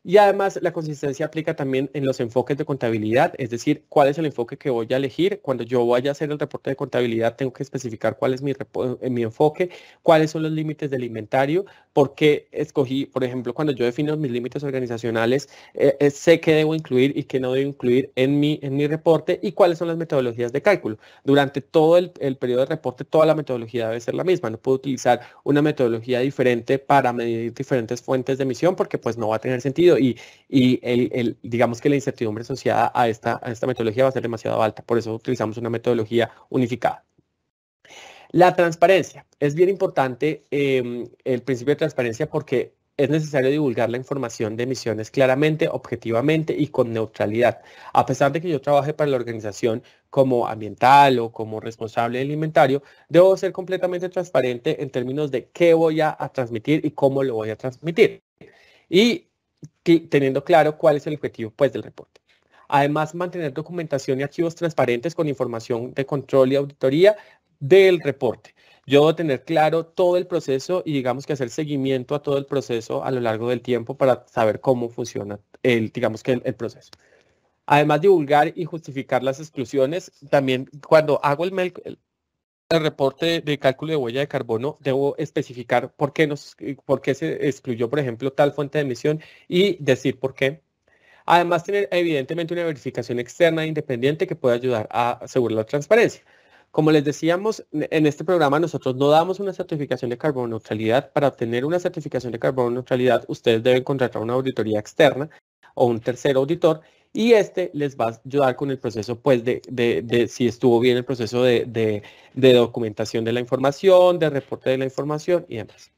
Speaker 1: Y además la consistencia aplica también en los enfoques de contabilidad, es decir, cuál es el enfoque que voy a elegir. Cuando yo vaya a hacer el reporte de contabilidad, tengo que especificar cuál es mi, eh, mi enfoque, cuáles son los límites del inventario, por qué escogí, por ejemplo, cuando yo defino mis límites organizacionales, eh, eh, sé qué debo incluir y qué no debo incluir en mi, en mi reporte y cuáles son las metodologías de cálculo. Durante todo el, el periodo de reporte, toda la metodología debe ser la misma. No puedo utilizar una metodología diferente para medir diferentes fuentes de emisión porque pues no va a tener sentido y, el, digamos que la incertidumbre asociada a esta, esta metodología va a ser demasiado alta, por eso utilizamos una metodología unificada. La transparencia. Es bien importante em, el principio de transparencia porque es necesario divulgar la información de emisiones claramente, objetivamente y con neutralidad. A pesar de que yo trabaje para la organización como ambiental o como responsable del inventario, debo ser completamente transparente en términos de qué voy a, transmitir y cómo lo voy a transmitir. Y teniendo claro cuál es el objetivo pues, del reporte. Además, mantener documentación y archivos transparentes con información de control y auditoría del reporte. Yo debo tener claro todo el proceso y digamos que hacer seguimiento a todo el proceso a lo largo del tiempo para saber cómo funciona el, digamos que el, proceso. Además, divulgar y justificar las exclusiones. También cuando hago el, mail el reporte de cálculo de huella de carbono, debo especificar por qué, nos, eh, por qué se excluyó, por ejemplo, tal fuente de emisión y decir por qué. Además, tener evidentemente una verificación externa independiente que puede ayudar a asegurar la transparencia. Como les decíamos, en este programa nosotros no damos una certificación de carbono neutralidad. Para obtener una certificación de carbono neutralidad, ustedes deben contratar una auditoría externa o un tercer auditor y este les va a ayudar con el proceso, pues, de, si estuvo bien el proceso de, documentación de la información, de reporte de la información y demás.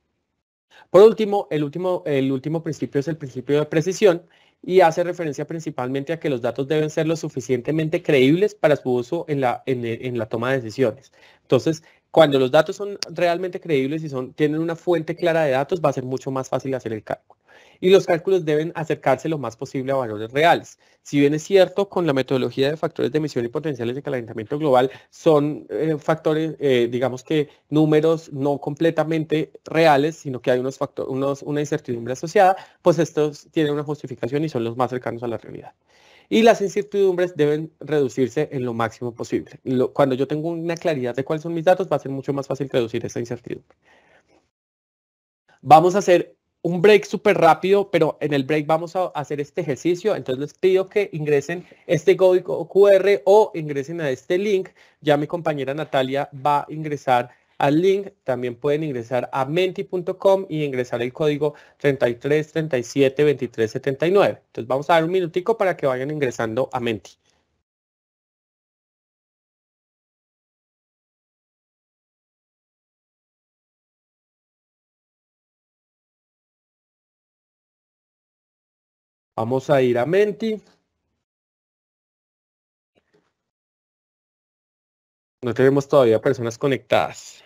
Speaker 1: Por último, el último, el último principio es el principio de precisión y hace referencia principalmente a que los datos deben ser lo suficientemente creíbles para su uso en la, en la toma de decisiones. Entonces, cuando los datos son realmente creíbles y son, tienen una fuente clara de datos, va a ser mucho más fácil hacer el cálculo y los cálculos deben acercarse lo más posible a valores reales. Si bien es cierto, con la metodología de factores de emisión y potenciales de calentamiento global son eh, factores, eh, digamos que números no completamente reales, sino que hay unos factores, una incertidumbre asociada, pues estos tienen una justificación y son los más cercanos a la realidad y las incertidumbres deben reducirse en lo máximo posible. cuando yo tengo una claridad de cuáles son mis datos, va a ser mucho más fácil reducir esa incertidumbre. Vamos a hacer un break súper rápido, pero en el break vamos a hacer este ejercicio. Entonces les pido que ingresen este código QR o ingresen a este link. Ya mi compañera Natalia va a ingresar al link. También pueden ingresar a menti.com y ingresar el código 33372379. Entonces vamos a dar un minutico para que vayan ingresando a Menti.
Speaker 2: Vamos a ir a Menti. No tenemos todavía personas conectadas.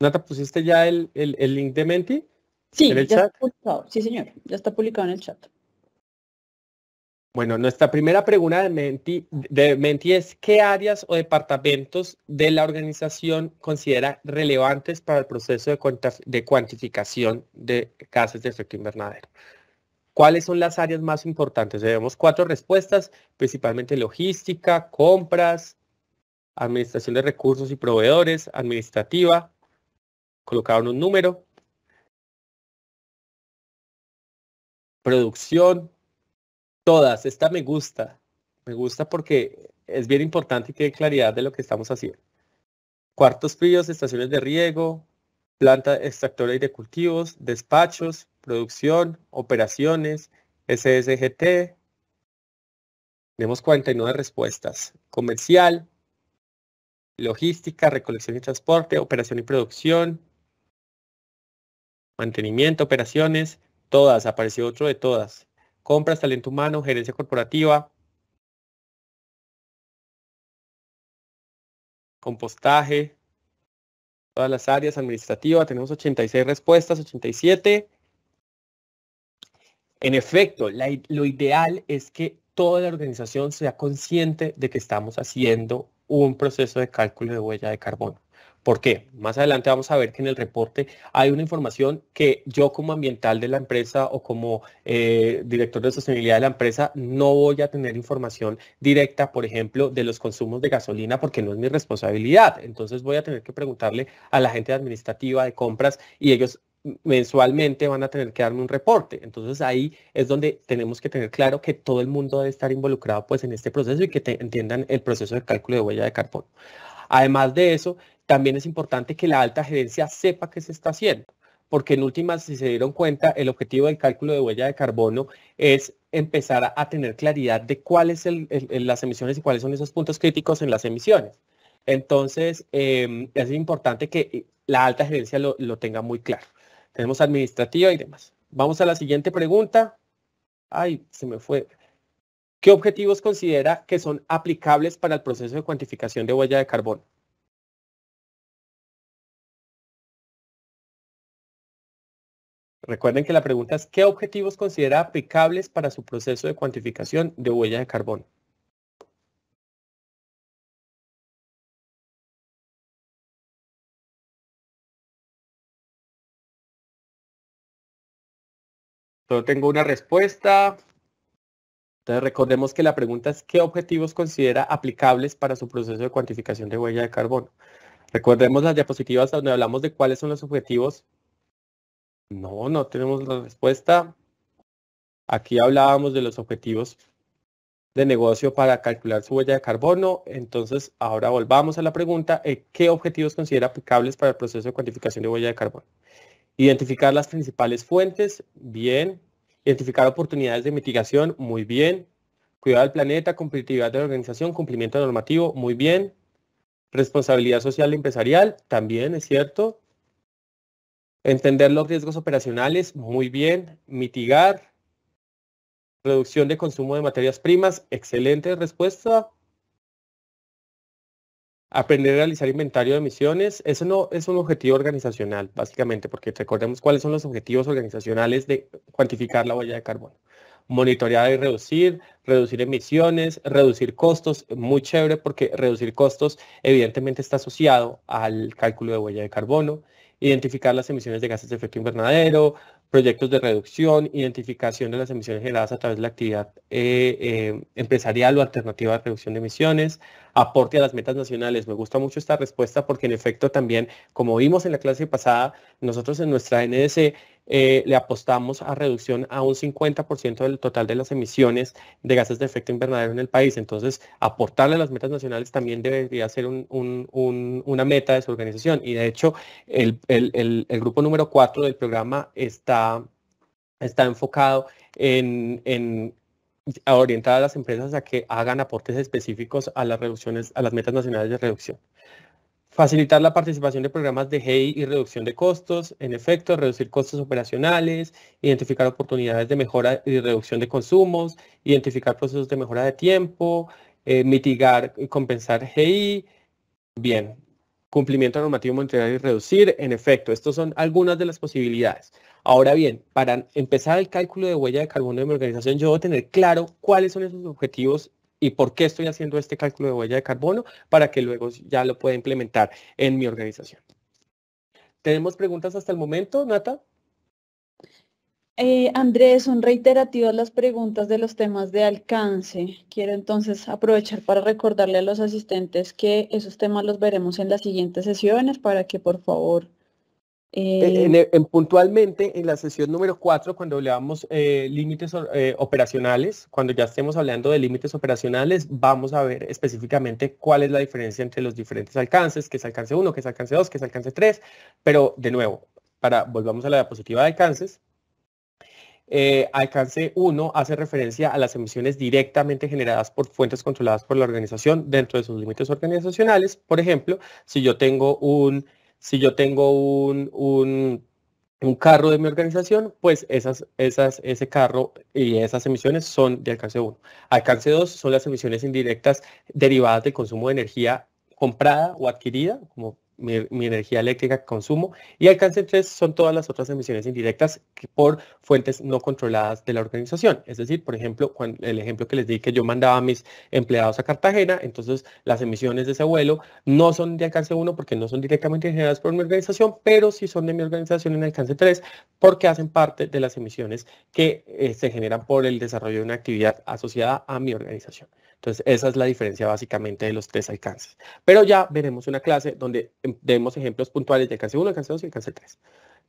Speaker 2: Nata, ¿pusiste ya el, el, link de Menti?
Speaker 1: Sí, ya
Speaker 3: Sí, señor. Ya está publicado en el chat.
Speaker 1: Bueno, nuestra primera pregunta de Menti, es ¿qué áreas o departamentos de la organización considera relevantes para el proceso de, de cuantificación de gases de efecto invernadero? ¿Cuáles son las áreas más importantes? Tenemos cuatro respuestas, principalmente logística, compras, administración de recursos y proveedores, administrativa, colocaron un número, producción, Todas, esta me gusta. Me gusta porque es bien importante que hay claridad de lo que estamos haciendo. Cuartos fríos, estaciones de riego, planta extractora y de cultivos, despachos, producción, operaciones, SSGT. Tenemos 49 respuestas. Comercial, logística, recolección y transporte, operación y producción, mantenimiento, operaciones, todas, apareció otro de todas compras, talento humano, gerencia corporativa,
Speaker 2: compostaje,
Speaker 1: todas las áreas administrativas. Tenemos 86 respuestas, 87. En efecto, lo ideal es que toda la organización sea consciente de que estamos haciendo un proceso de cálculo de huella de carbono. ¿Por qué? Más adelante vamos a ver que en el reporte hay una información que yo como ambiental de la empresa o como eh, director de sostenibilidad de la empresa no voy a tener información directa, por ejemplo, de los consumos de gasolina porque no es mi responsabilidad. Entonces voy a tener que preguntarle a la gente administrativa de compras y ellos mensualmente van a tener que darme un reporte. Entonces ahí es donde tenemos que tener claro que todo el mundo debe estar involucrado pues en este proceso y que entiendan el proceso de cálculo de huella de carbono. Además de eso, también es importante que la alta gerencia sepa qué se está haciendo, porque en últimas, si se dieron cuenta, el objetivo del cálculo de huella de carbono es empezar a, tener claridad de cuáles son las emisiones y cuáles son esos puntos críticos en las emisiones. Entonces, em, es importante que eh, la alta gerencia lo tenga muy claro. Tenemos administrativa y demás. Vamos a la siguiente pregunta. Ay, se me fue. ¿Qué objetivos considera que son aplicables para el proceso de cuantificación de huella de carbono? Recuerden que la pregunta es ¿qué objetivos considera aplicables para su proceso de cuantificación de huella de carbono? Solo tengo una respuesta. Entonces recordemos que la pregunta es ¿qué objetivos considera aplicables para su proceso de cuantificación de huella de carbono? Recordemos las diapositivas donde hablamos de cuáles son los objetivos no, no tenemos la respuesta. Aquí hablábamos de los objetivos de negocio para calcular su huella de carbono. Entonces, ahora volvamos a la pregunta, ¿qué objetivos considera aplicables para el proceso de cuantificación de huella de carbono? Identificar las principales fuentes, bien. Identificar oportunidades de mitigación, muy bien. Cuidar del planeta, competitividad de la organización, cumplimiento normativo, muy bien. Responsabilidad social y empresarial, también es cierto. Entender los riesgos operacionales, muy bien. Mitigar. Reducción de consumo de materias primas, excelente respuesta. Aprender a realizar inventario de emisiones, eso no es un objetivo organizacional, básicamente, porque recordemos cuáles son los objetivos organizacionales de cuantificar la huella de carbono. Monitorear y reducir, reducir emisiones, reducir costos, muy chévere porque reducir costos evidentemente está asociado al cálculo de huella de carbono identificar las emisiones de gases de efecto invernadero, proyectos de reducción, identificación de las emisiones generadas a través de la actividad eh, eh, empresarial o alternativa de reducción de emisiones, aporte a las metas nacionales. Me gusta mucho esta respuesta porque en efecto también, como vimos en la clase pasada, nosotros en nuestra NDC eh, le apostamos a reducción a un 50% del total de las emisiones de gases de efecto invernadero en el país. Entonces, aportarle a las metas nacionales también debería ser una meta de su organización. Y de hecho, el, grupo número 4 del programa está, enfocado en, orientar a las empresas a que hagan aportes específicos a las reducciones, a las metas nacionales de reducción. Facilitar la participación de programas de GI y reducción de costos, en efecto, reducir costos operacionales, identificar oportunidades de mejora y reducción de consumos, identificar procesos de mejora de tiempo, eh, mitigar y compensar GI. Bien, cumplimiento normativo, monetario y reducir, en efecto, estas son algunas de las posibilidades. Ahora bien, para empezar el cálculo de huella de carbono de mi organización, yo debo tener claro cuáles son esos objetivos y por qué estoy haciendo este cálculo de huella de carbono para que luego ya lo pueda implementar en mi organización. ¿Tenemos preguntas hasta el momento, Nata?
Speaker 3: Eh, Andrés, son reiterativas las preguntas de los temas de alcance. Quiero entonces aprovechar para recordarle a los asistentes que esos temas los veremos en las siguientes sesiones para que por favor eh,
Speaker 1: en, puntualmente, en la sesión número 4, cuando hablamos eh, límites eh, operacionales, cuando ya estemos hablando de límites operacionales, vamos a ver específicamente cuál es la diferencia entre los diferentes alcances, que es alcance 1, que es alcance 2, que es alcance 3, pero de nuevo, para, volvamos a la diapositiva de alcances. alcance 1 hace referencia a las emisiones directamente generadas por fuentes controladas por la organización dentro de sus límites organizacionales. Por ejemplo, si yo tengo un si yo tengo un, un, carro de mi organización, pues esas, esas, ese carro y esas emisiones son de alcance 1. Alcance 2 son las emisiones indirectas derivadas del consumo de energía comprada o adquirida, como mi, energía eléctrica consumo. Y alcance 3 son todas las otras emisiones indirectas por fuentes no controladas de la organización. Es decir, por ejemplo, el ejemplo que les di que yo mandaba a mis empleados a Cartagena, entonces las emisiones de ese vuelo no son de alcance 1 porque no son directamente generadas por mi organización, pero sí son de mi organización en alcance 3 porque hacen parte de las emisiones que eh, se generan por el desarrollo de una actividad asociada a mi organización. Entonces, esa es la diferencia básicamente de los tres alcances. Pero ya veremos una clase donde em, demos ejemplos puntuales de alcance 1, alcance 2 y alcance 3.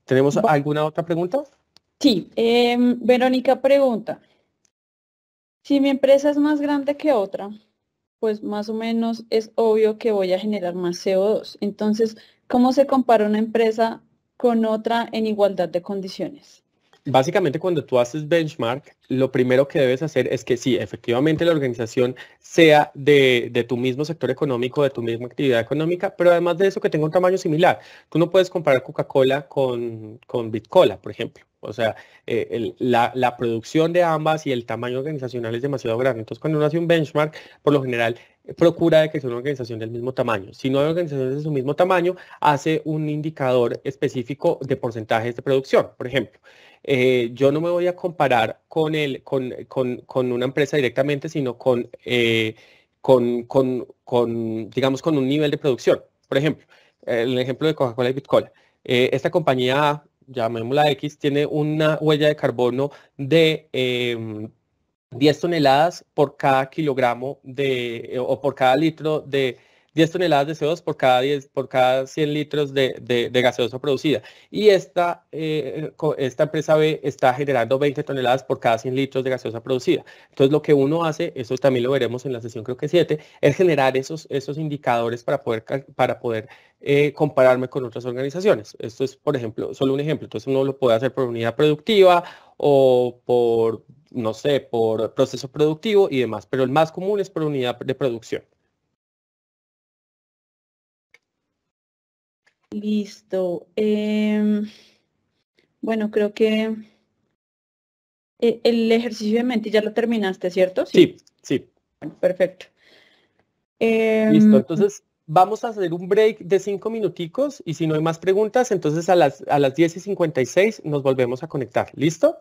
Speaker 1: ¿Tenemos alguna otra pregunta? Sí, em, Verónica pregunta, si mi empresa es más
Speaker 3: grande que otra, pues más o menos es obvio que voy a generar más CO2. Entonces, ¿cómo se compara una empresa con otra en igualdad de condiciones?
Speaker 1: Básicamente cuando tú haces benchmark, lo primero que debes hacer es que sí, efectivamente la organización sea de, tu mismo sector económico, de tu misma actividad económica, pero además de eso que tenga un tamaño similar. Tú no puedes comparar Coca-Cola con, con Bitcola, por ejemplo. O sea, eh, la, la, producción de ambas y el tamaño organizacional es demasiado grande. Entonces, cuando uno hace un benchmark, por lo general procura de que sea una organización del mismo tamaño. Si no hay organizaciones de su mismo tamaño, hace un indicador específico de porcentajes de producción. Por ejemplo, eh, yo no me voy a comparar con, el, con, con, con una empresa directamente, sino con, eh, con, con, digamos, con un nivel de producción. Por ejemplo, el ejemplo de Coca-Cola y Bitcola. Eh, esta compañía, llamémosla X, tiene una huella de carbono de em, 10 toneladas por cada kilogramo de, eh, o por cada litro de 10 toneladas de CO2 por cada, 10, por cada 100 litros de, gaseosa producida. Y esta, eh, eh, esta empresa B está generando 20 toneladas por cada 100 litros de gaseosa producida. Entonces lo que uno hace, eso también lo veremos en la sesión creo que 7, es generar esos, esos indicadores para poder, para poder compararme con otras organizaciones. Esto es, por ejemplo, solo un ejemplo. Entonces uno lo puede hacer por unidad productiva o por no sé, por proceso productivo y demás, pero el más común es por unidad de producción.
Speaker 3: Listo. Em, bueno, creo que eh, el ejercicio de mente ya lo terminaste, ¿cierto? Sí,
Speaker 1: sí. perfecto. Em, Listo, entonces vamos a hacer un break de cinco minuticos y si no hay más preguntas, entonces a las, a las 10 y 56 nos volvemos a conectar. ¿Listo?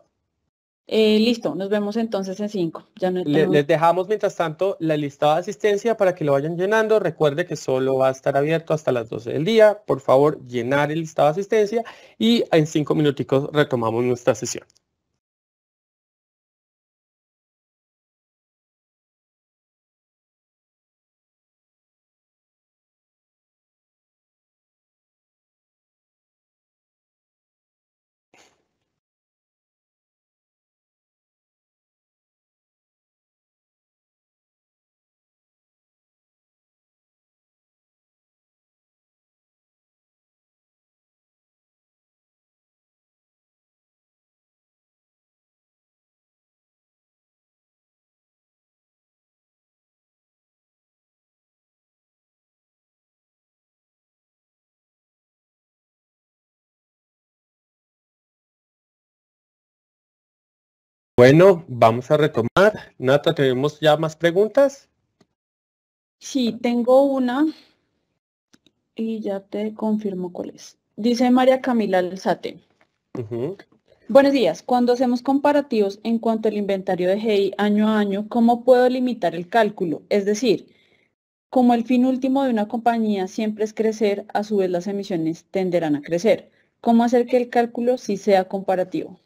Speaker 3: Eh, listo, nos vemos entonces en 5. les
Speaker 1: dejamos mientras tanto la lista de asistencia para que lo vayan llenando. Recuerde que solo va a estar abierto hasta las 12 del día. Por favor, llenar el listado de asistencia y en cinco minuticos retomamos nuestra sesión. Bueno, vamos a retomar. Nata, ¿tenemos ya más preguntas?
Speaker 3: Sí, tengo una y ya te confirmo cuál es. Dice María Camila Alzate. Buenos días. Cuando hacemos comparativos en cuanto al inventario de GI año a año, ¿cómo puedo limitar el cálculo? Es decir, como el fin último de una compañía siempre es crecer, a su vez las emisiones tenderán a crecer. ¿Cómo hacer que el cálculo sí sea comparativo?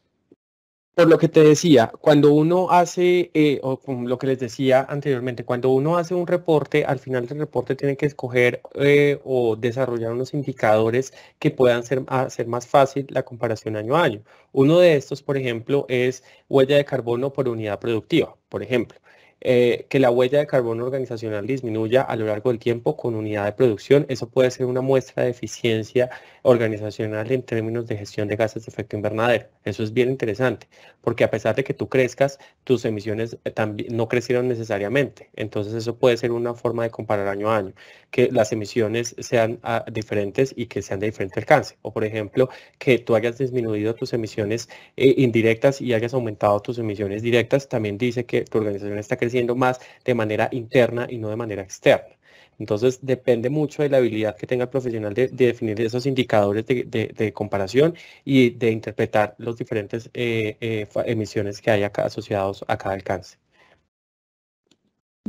Speaker 1: por lo que te decía, cuando uno hace, eh, o lo que les decía anteriormente, cuando uno hace un reporte, al final del reporte tiene que escoger eh, o desarrollar unos indicadores que puedan ser, hacer ah, más fácil la comparación año a año. Uno de estos, por ejemplo, es huella de carbono por unidad productiva, por ejemplo. Eh, que la huella de carbono organizacional disminuya a lo largo del tiempo con unidad de producción, eso puede ser una muestra de eficiencia organizacional en términos de gestión de gases de efecto invernadero. Eso es bien interesante, porque a pesar de que tú crezcas, tus emisiones eh, también no crecieron necesariamente. Entonces eso puede ser una forma de comparar año a año, que las emisiones sean ah, diferentes y que sean de diferente alcance. O por ejemplo, que tú hayas disminuido tus emisiones eh, indirectas y hayas aumentado tus emisiones directas, también dice que tu organización está creciendo más de manera interna y no de manera externa. Entonces depende mucho de la habilidad que tenga el profesional de, definir esos indicadores de, comparación y de interpretar los diferentes eh, eh, emisiones que hay acá, asociados a cada alcance.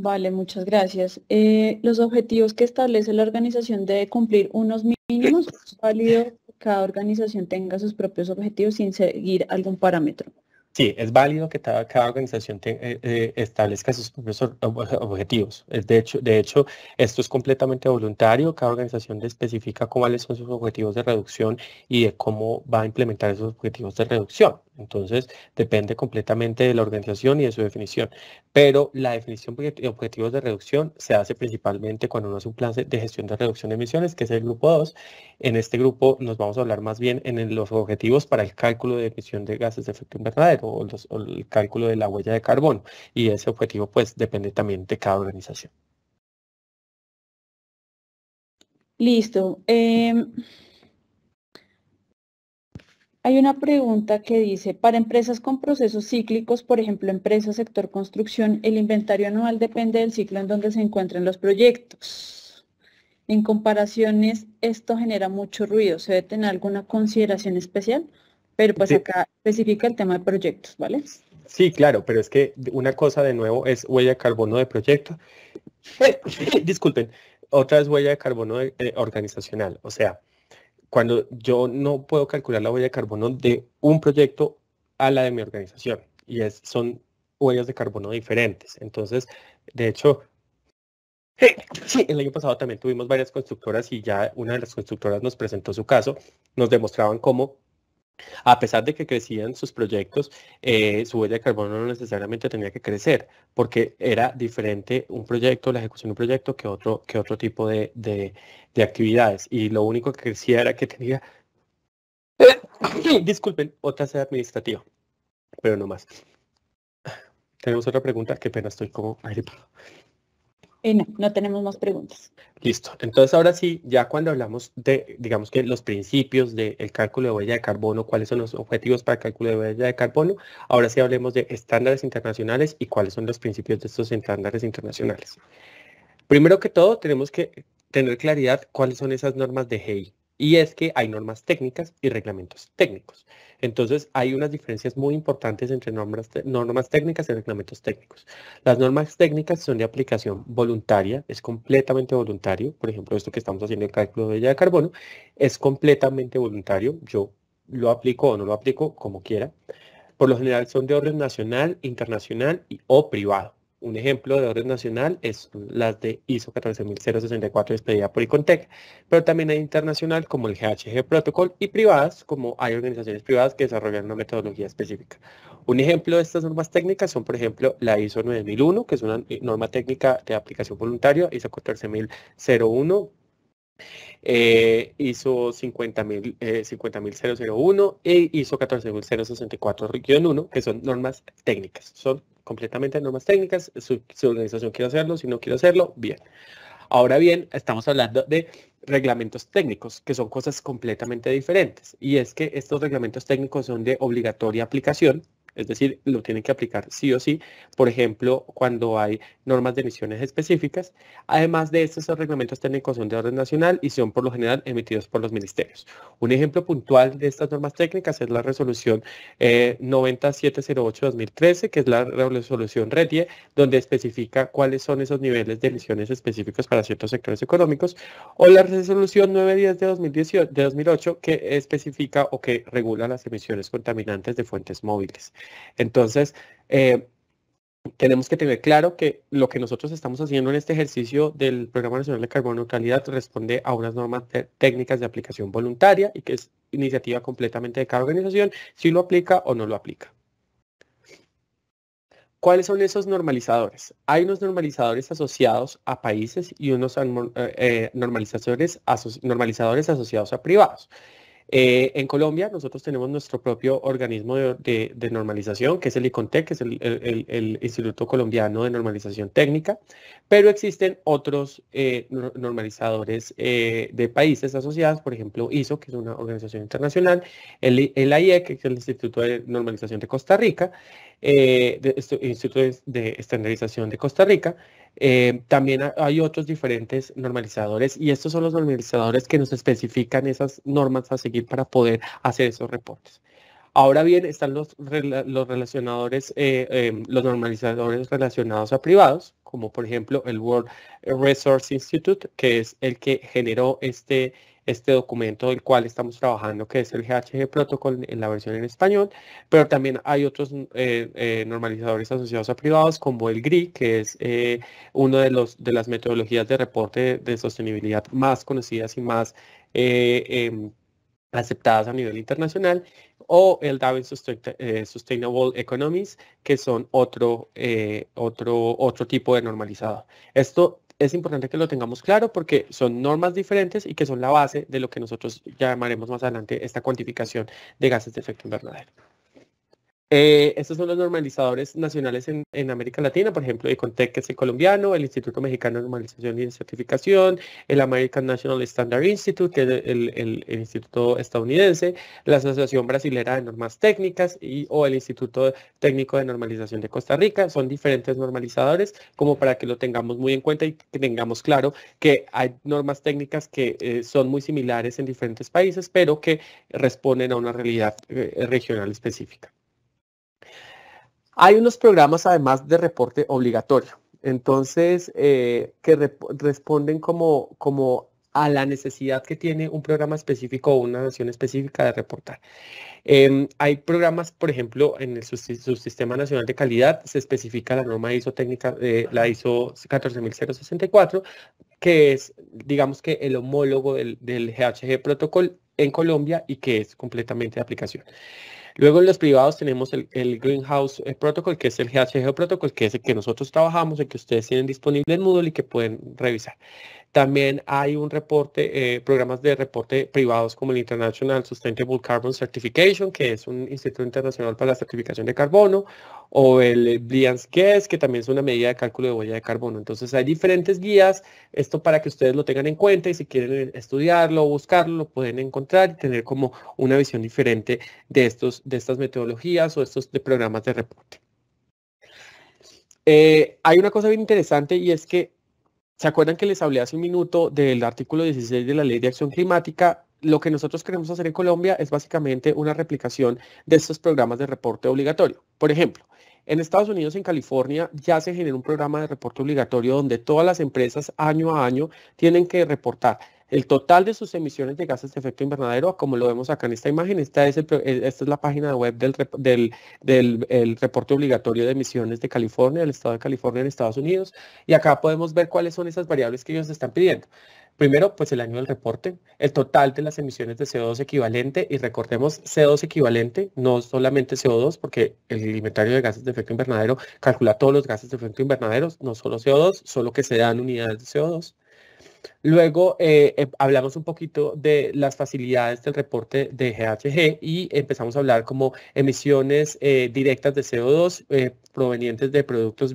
Speaker 3: Vale, muchas gracias. Eh, los objetivos que establece la organización debe cumplir unos mínimos, *laughs* es válido que cada organización tenga sus propios objetivos sin seguir algún parámetro.
Speaker 1: Sí, es válido que cada, organización eh, eh, establezca sus propios objetivos. de, hecho, de hecho, esto es completamente voluntario. Cada organización especifica cuáles son sus objetivos de reducción y de cómo va a implementar esos objetivos de reducción. Entonces, depende completamente de la organización y de su definición. Pero la definición de objetivos de reducción se hace principalmente cuando uno hace un plan de gestión de reducción de emisiones, que es el grupo 2. En este grupo nos vamos a hablar más bien en los objetivos para el cálculo de emisión de gases de efecto invernadero o, el cálculo de la huella de carbono. Y ese objetivo pues depende también de cada organización.
Speaker 3: Listo. Em, hay una pregunta que dice, para empresas con procesos cíclicos, por ejemplo, empresas sector construcción, el inventario anual depende del ciclo en donde se encuentran los proyectos. En comparaciones, esto genera mucho ruido. ¿Se debe tener alguna consideración especial? Pero pues acá especifica el tema de proyectos, ¿vale?
Speaker 1: Sí, claro, pero es que una cosa de nuevo es huella de carbono de proyecto. Pues, *laughs* disculpen, otra es huella de carbono eh, organizacional. O sea, cuando yo no puedo calcular la huella de carbono de un proyecto a la de mi organización. Y es, son huellas de carbono diferentes. Entonces, de hecho, eh, sí, el año pasado también tuvimos varias constructoras y ya una de las constructoras nos presentó su caso, nos demostraban cómo a pesar de que crecían sus proyectos, eh, su huella de carbono no necesariamente tenía que crecer, porque era diferente un proyecto, la ejecución de un proyecto, que otro, que otro tipo de, actividades. Y lo único que crecía era que tenía, *coughs* disculpen, otra sede administrativa, pero no más. Tenemos otra pregunta, qué pena, estoy como
Speaker 3: no, no tenemos más preguntas.
Speaker 1: Listo. Entonces ahora sí, ya cuando hablamos de, digamos que los principios del cálculo de huella de carbono, cuáles son los objetivos para el cálculo de huella de carbono, ahora sí hablemos de estándares internacionales y cuáles son los principios de estos estándares internacionales. Primero que todo, tenemos que tener claridad cuáles son esas normas de GEI. Y es que hay normas técnicas y reglamentos técnicos. Entonces, hay unas diferencias muy importantes entre normas, normas técnicas y reglamentos técnicos. Las normas técnicas son de aplicación voluntaria, es completamente voluntario. Por ejemplo, esto que estamos haciendo el cálculo de huella de carbono es completamente voluntario. Yo lo aplico o no lo aplico como quiera. Por lo general son de orden nacional, internacional y, o privado. Un ejemplo de orden nacional es las de ISO 14064 despedida por Icontec, pero también hay internacional como el GHG Protocol y privadas como hay organizaciones privadas que desarrollan una metodología específica. Un ejemplo de estas normas técnicas son, por ejemplo, la ISO 9001, que es una norma técnica de aplicación voluntaria, ISO 14001, eh, hizo 50.000 eh, 50.001 e hizo 14.064-1, que son normas técnicas. Son completamente normas técnicas. Su, su, organización quiere hacerlo, si no quiere hacerlo, bien. Ahora bien, estamos hablando de reglamentos técnicos, que son cosas completamente diferentes. Y es que estos reglamentos técnicos son de obligatoria aplicación es decir, lo tienen que aplicar sí o sí, por ejemplo, cuando hay normas de emisiones específicas. Además de estos, esos reglamentos técnicos son de orden nacional y son por lo general emitidos por los ministerios. Un ejemplo puntual de estas normas técnicas es la resolución 9708-2013, eh, que es la resolución RETIE, donde especifica cuáles son esos niveles de emisiones específicos para ciertos sectores económicos, o la resolución 910 2018, de 2008, que especifica o que regula las emisiones contaminantes de fuentes móviles. Entonces, eh, tenemos que tener claro que lo que nosotros estamos haciendo en este ejercicio del Programa Nacional de Carbono Calidad responde a unas normas técnicas de aplicación voluntaria y que es iniciativa completamente de cada organización, si lo aplica o no lo aplica. ¿Cuáles son esos normalizadores? Hay unos normalizadores asociados a países y unos eh, eh, normalizadores asociados a privados. Eh, en Colombia nosotros tenemos nuestro propio organismo de, normalización, que es el ICONTEC, que es el, Instituto Colombiano de Normalización Técnica, pero existen otros eh, normalizadores eh, de países asociados, por ejemplo, ISO, que es una organización internacional, el, el e, que es el Instituto de Normalización de Costa Rica, eh, Instituto de Estandarización de Costa Rica. Eh, también hay otros diferentes normalizadores y estos son los normalizadores que nos especifican esas normas a seguir para poder hacer esos reportes. Ahora bien, están los, relacionadores, eh, em, los normalizadores relacionados a privados, como por ejemplo el World Resource Institute, que es el que generó este, este documento del cual estamos trabajando, que es el GHG Protocol en la versión en español, pero también hay otros mm, eh, eh, normalizadores asociados a privados como el GRI, que es eh, una de, los, de las metodologías de reporte de, sostenibilidad más conocidas y más eh, em, aceptadas a nivel internacional, o el Dow Sustainable Economies, que son otro, otro, otro tipo de normalizado. Esto es importante que lo tengamos claro porque son normas diferentes y que son la base de lo que nosotros llamaremos más adelante esta cuantificación de gases de efecto invernadero. Eh, estos son los normalizadores nacionales en, América Latina, por ejemplo, Contec, que es el colombiano, el Instituto Mexicano de Normalización y Certificación, el American National Standard Institute, que es el, Instituto estadounidense, la Asociación Brasilera de Normas Técnicas y, o el Instituto Técnico de Normalización de Costa Rica. Son diferentes normalizadores como para que lo tengamos muy en cuenta y que tengamos claro que hay normas técnicas que eh, son muy similares en diferentes países, pero que responden a una realidad eh, regional específica. Hay unos programas además de reporte obligatorio, entonces, eh, que responden como, como a la necesidad que tiene un programa específico o una nación específica de reportar. Em, hay programas, por ejemplo, en el Subsistema Nacional de Calidad se especifica la norma ISO técnica, eh, la ISO 14064, que es, digamos que, el homólogo del, del GHG Protocol en Colombia y que es completamente de aplicación. Luego en los privados tenemos el, Greenhouse Protocol, que es el GHG Protocol, que es el que nosotros trabajamos, el que ustedes tienen disponible en Moodle y que pueden revisar. También hay un reporte, eh, programas de reporte privados como el International Sustainable Carbon Certification, que es un instituto internacional para la certificación de carbono, o el Blian's Guess, que también es una medida de cálculo de huella de carbono. Entonces hay diferentes guías, esto para que ustedes lo tengan en cuenta y si quieren eh, estudiarlo o buscarlo, lo pueden encontrar y tener como una visión diferente de, estos, de estas metodologías o estos de programas de reporte. Eh, hay una cosa bien interesante y es que ¿Se acuerdan que les hablé hace un minuto del artículo 16 de la Ley de Acción Climática? Lo que nosotros queremos hacer en Colombia es básicamente una replicación de estos programas de reporte obligatorio. Por ejemplo, en Estados Unidos, en California, ya se genera un programa de reporte obligatorio donde todas las empresas año a año tienen que reportar el total de sus emisiones de gases de efecto invernadero, como lo vemos acá en esta imagen, esta es, eh, la página web del, reporte obligatorio de emisiones de California, del estado de California en Estados Unidos, y acá podemos ver cuáles son esas variables que ellos están pidiendo. Primero, pues el año del reporte, el total de las emisiones de CO2 equivalente, y recordemos CO2 equivalente, no solamente CO2, porque el inventario de gases de efecto invernadero calcula todos los gases de efecto invernadero, no solo CO2, solo que se dan unidades de CO2. Luego eh, eh, hablamos un poquito de las facilidades del reporte de GHG y empezamos a hablar como emisiones eh, directas de CO2 provenientes de productos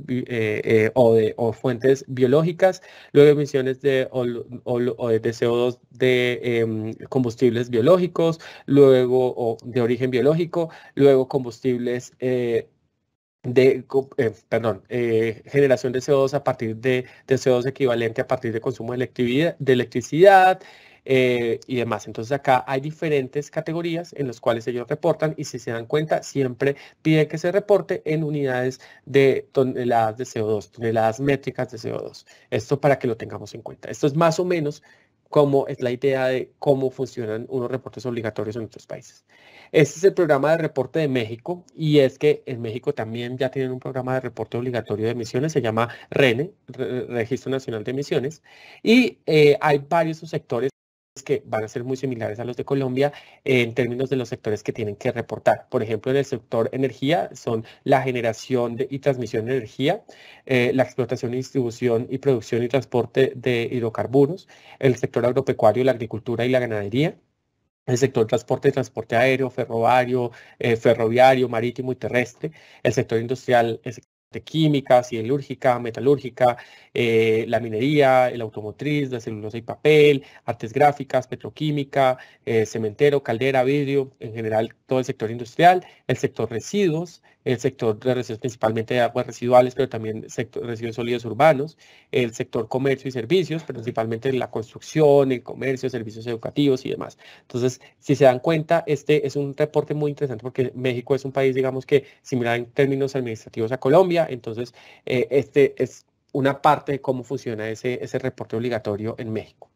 Speaker 1: o, de, fuentes biológicas, luego emisiones de, CO2 de em, combustibles biológicos, luego de origen biológico, luego combustibles de, eh, perdón, eh, generación de CO2 a partir de, CO2 equivalente a partir de consumo de electricidad, eh, y demás. Entonces acá hay diferentes categorías en las cuales ellos reportan y si se dan cuenta siempre piden que se reporte en unidades de toneladas de CO2, toneladas métricas de CO2. Esto para que lo tengamos en cuenta. Esto es más o menos cómo es la idea de cómo funcionan unos reportes obligatorios en otros países. Este es el programa de reporte de México y es que en México también ya tienen un programa de reporte obligatorio de emisiones, se llama RENE, Registro Nacional de Emisiones, y eh, hay varios sectores que van a ser muy similares a los de Colombia eh, en términos de los sectores que tienen que reportar. Por ejemplo, en el sector energía son la generación y transmisión de energía, eh, la explotación y distribución y producción y transporte de hidrocarburos, el sector agropecuario, la agricultura y la ganadería, el sector transporte, transporte aéreo, ferroviario, eh, ferroviario, marítimo y terrestre, el sector industrial, química, siderúrgica, metalúrgica, eh, la minería, el automotriz, la celulosa y papel, artes gráficas, petroquímica, eh, cementero, caldera, vidrio, en general todo el sector industrial, el sector residuos, el sector de residuos principalmente de aguas residuales, pero también sector, residuos sólidos urbanos, el sector comercio y servicios, principalmente la construcción, el comercio, servicios educativos y demás. Entonces, si se dan cuenta, este es un reporte muy interesante porque México es un país, digamos que similar en términos administrativos a Colombia, entonces eh, este es una parte de cómo funciona ese, ese reporte obligatorio en México.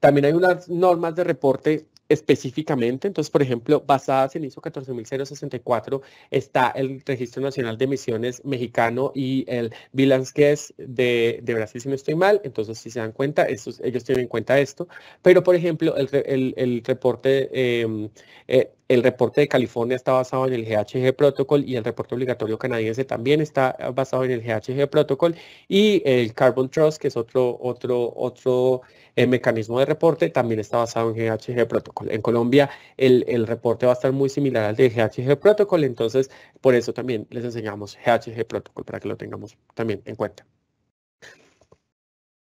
Speaker 1: También hay unas normas de reporte específicamente. Entonces, por ejemplo, basadas en ISO 14064 está el Registro Nacional de Emisiones mexicano y el Bilance Guest de, de, Brasil, si no estoy mal. Entonces, si se dan cuenta, estos, ellos tienen en cuenta esto. Pero, por ejemplo, el, el, el reporte em, eh, el reporte de California está basado en el GHG Protocol y el reporte obligatorio canadiense también está eh, basado en el GHG Protocol y el Carbon Trust, que es otro, otro, otro eh, mecanismo de reporte, también está basado en GHG Protocol. En Colombia el, el reporte va a estar muy similar al de GHG Protocol, entonces por eso también les enseñamos GHG Protocol para que lo tengamos también en cuenta.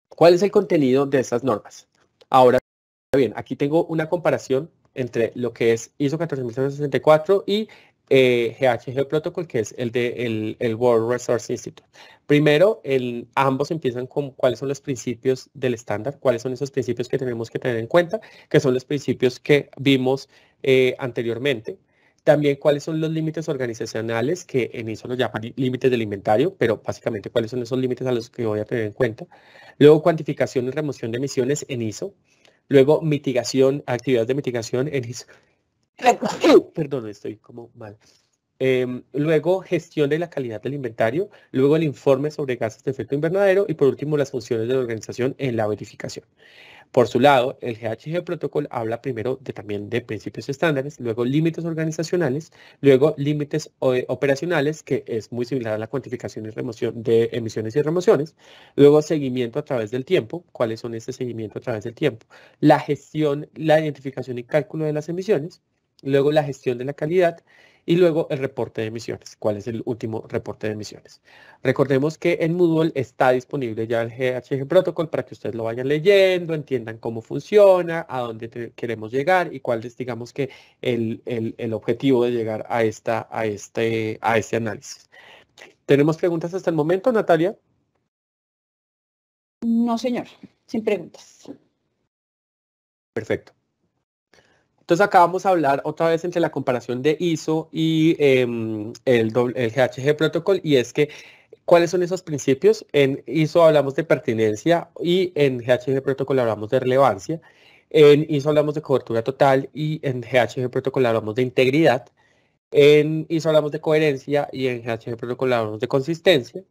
Speaker 1: ¿Cuál es el contenido de esas normas? Ahora bien, aquí tengo una comparación entre lo que es ISO 14064 y GHG eh, Protocol, que es el de el, World Resource Institute. Primero, ambos empiezan con cuáles son los principios del estándar, cuáles son esos principios que tenemos que tener en cuenta, que son los principios que vimos eh, anteriormente. También cuáles son los límites organizacionales, que en ISO lo llaman límites del inventario, pero básicamente cuáles son esos límites a los que voy a tener en cuenta. Luego, cuantificación y remoción de emisiones en ISO. Luego, mitigación, actividades de mitigación en... *coughs* Perdón, estoy como mal. Em, luego, gestión de la calidad del inventario. Luego, el informe sobre gases de efecto invernadero. Y por último, las funciones de la organización en la verificación. Por su lado, el GHG Protocol habla primero de, también de principios estándares, luego límites organizacionales, luego límites eh, operacionales, que es muy similar a la cuantificación de emisiones y remociones, luego seguimiento a través del tiempo, cuáles son este seguimiento a través del tiempo, la gestión, la identificación y cálculo de las emisiones, luego la gestión de la calidad y luego el reporte de emisiones. ¿Cuál es el último reporte de emisiones? Recordemos que en Moodle está disponible ya el GHG Protocol para que ustedes lo vayan leyendo, entiendan cómo funciona, a dónde queremos llegar y cuál es, digamos que, el, el objetivo de llegar a, esta, a, este, a este análisis. ¿Tenemos preguntas hasta el momento, Natalia?
Speaker 3: No, señor, sin preguntas.
Speaker 1: Perfecto. Entonces acá vamos a hablar otra vez entre la comparación de ISO y em, el GHG Protocol y es que ¿Cuáles son esos principios? En ISO hablamos de pertinencia y en GHG Protocol hablamos de relevancia. En ISO hablamos de cobertura total y en GHG Protocol hablamos de integridad. En ISO hablamos de coherencia y en GHG Protocol hablamos de consistencia.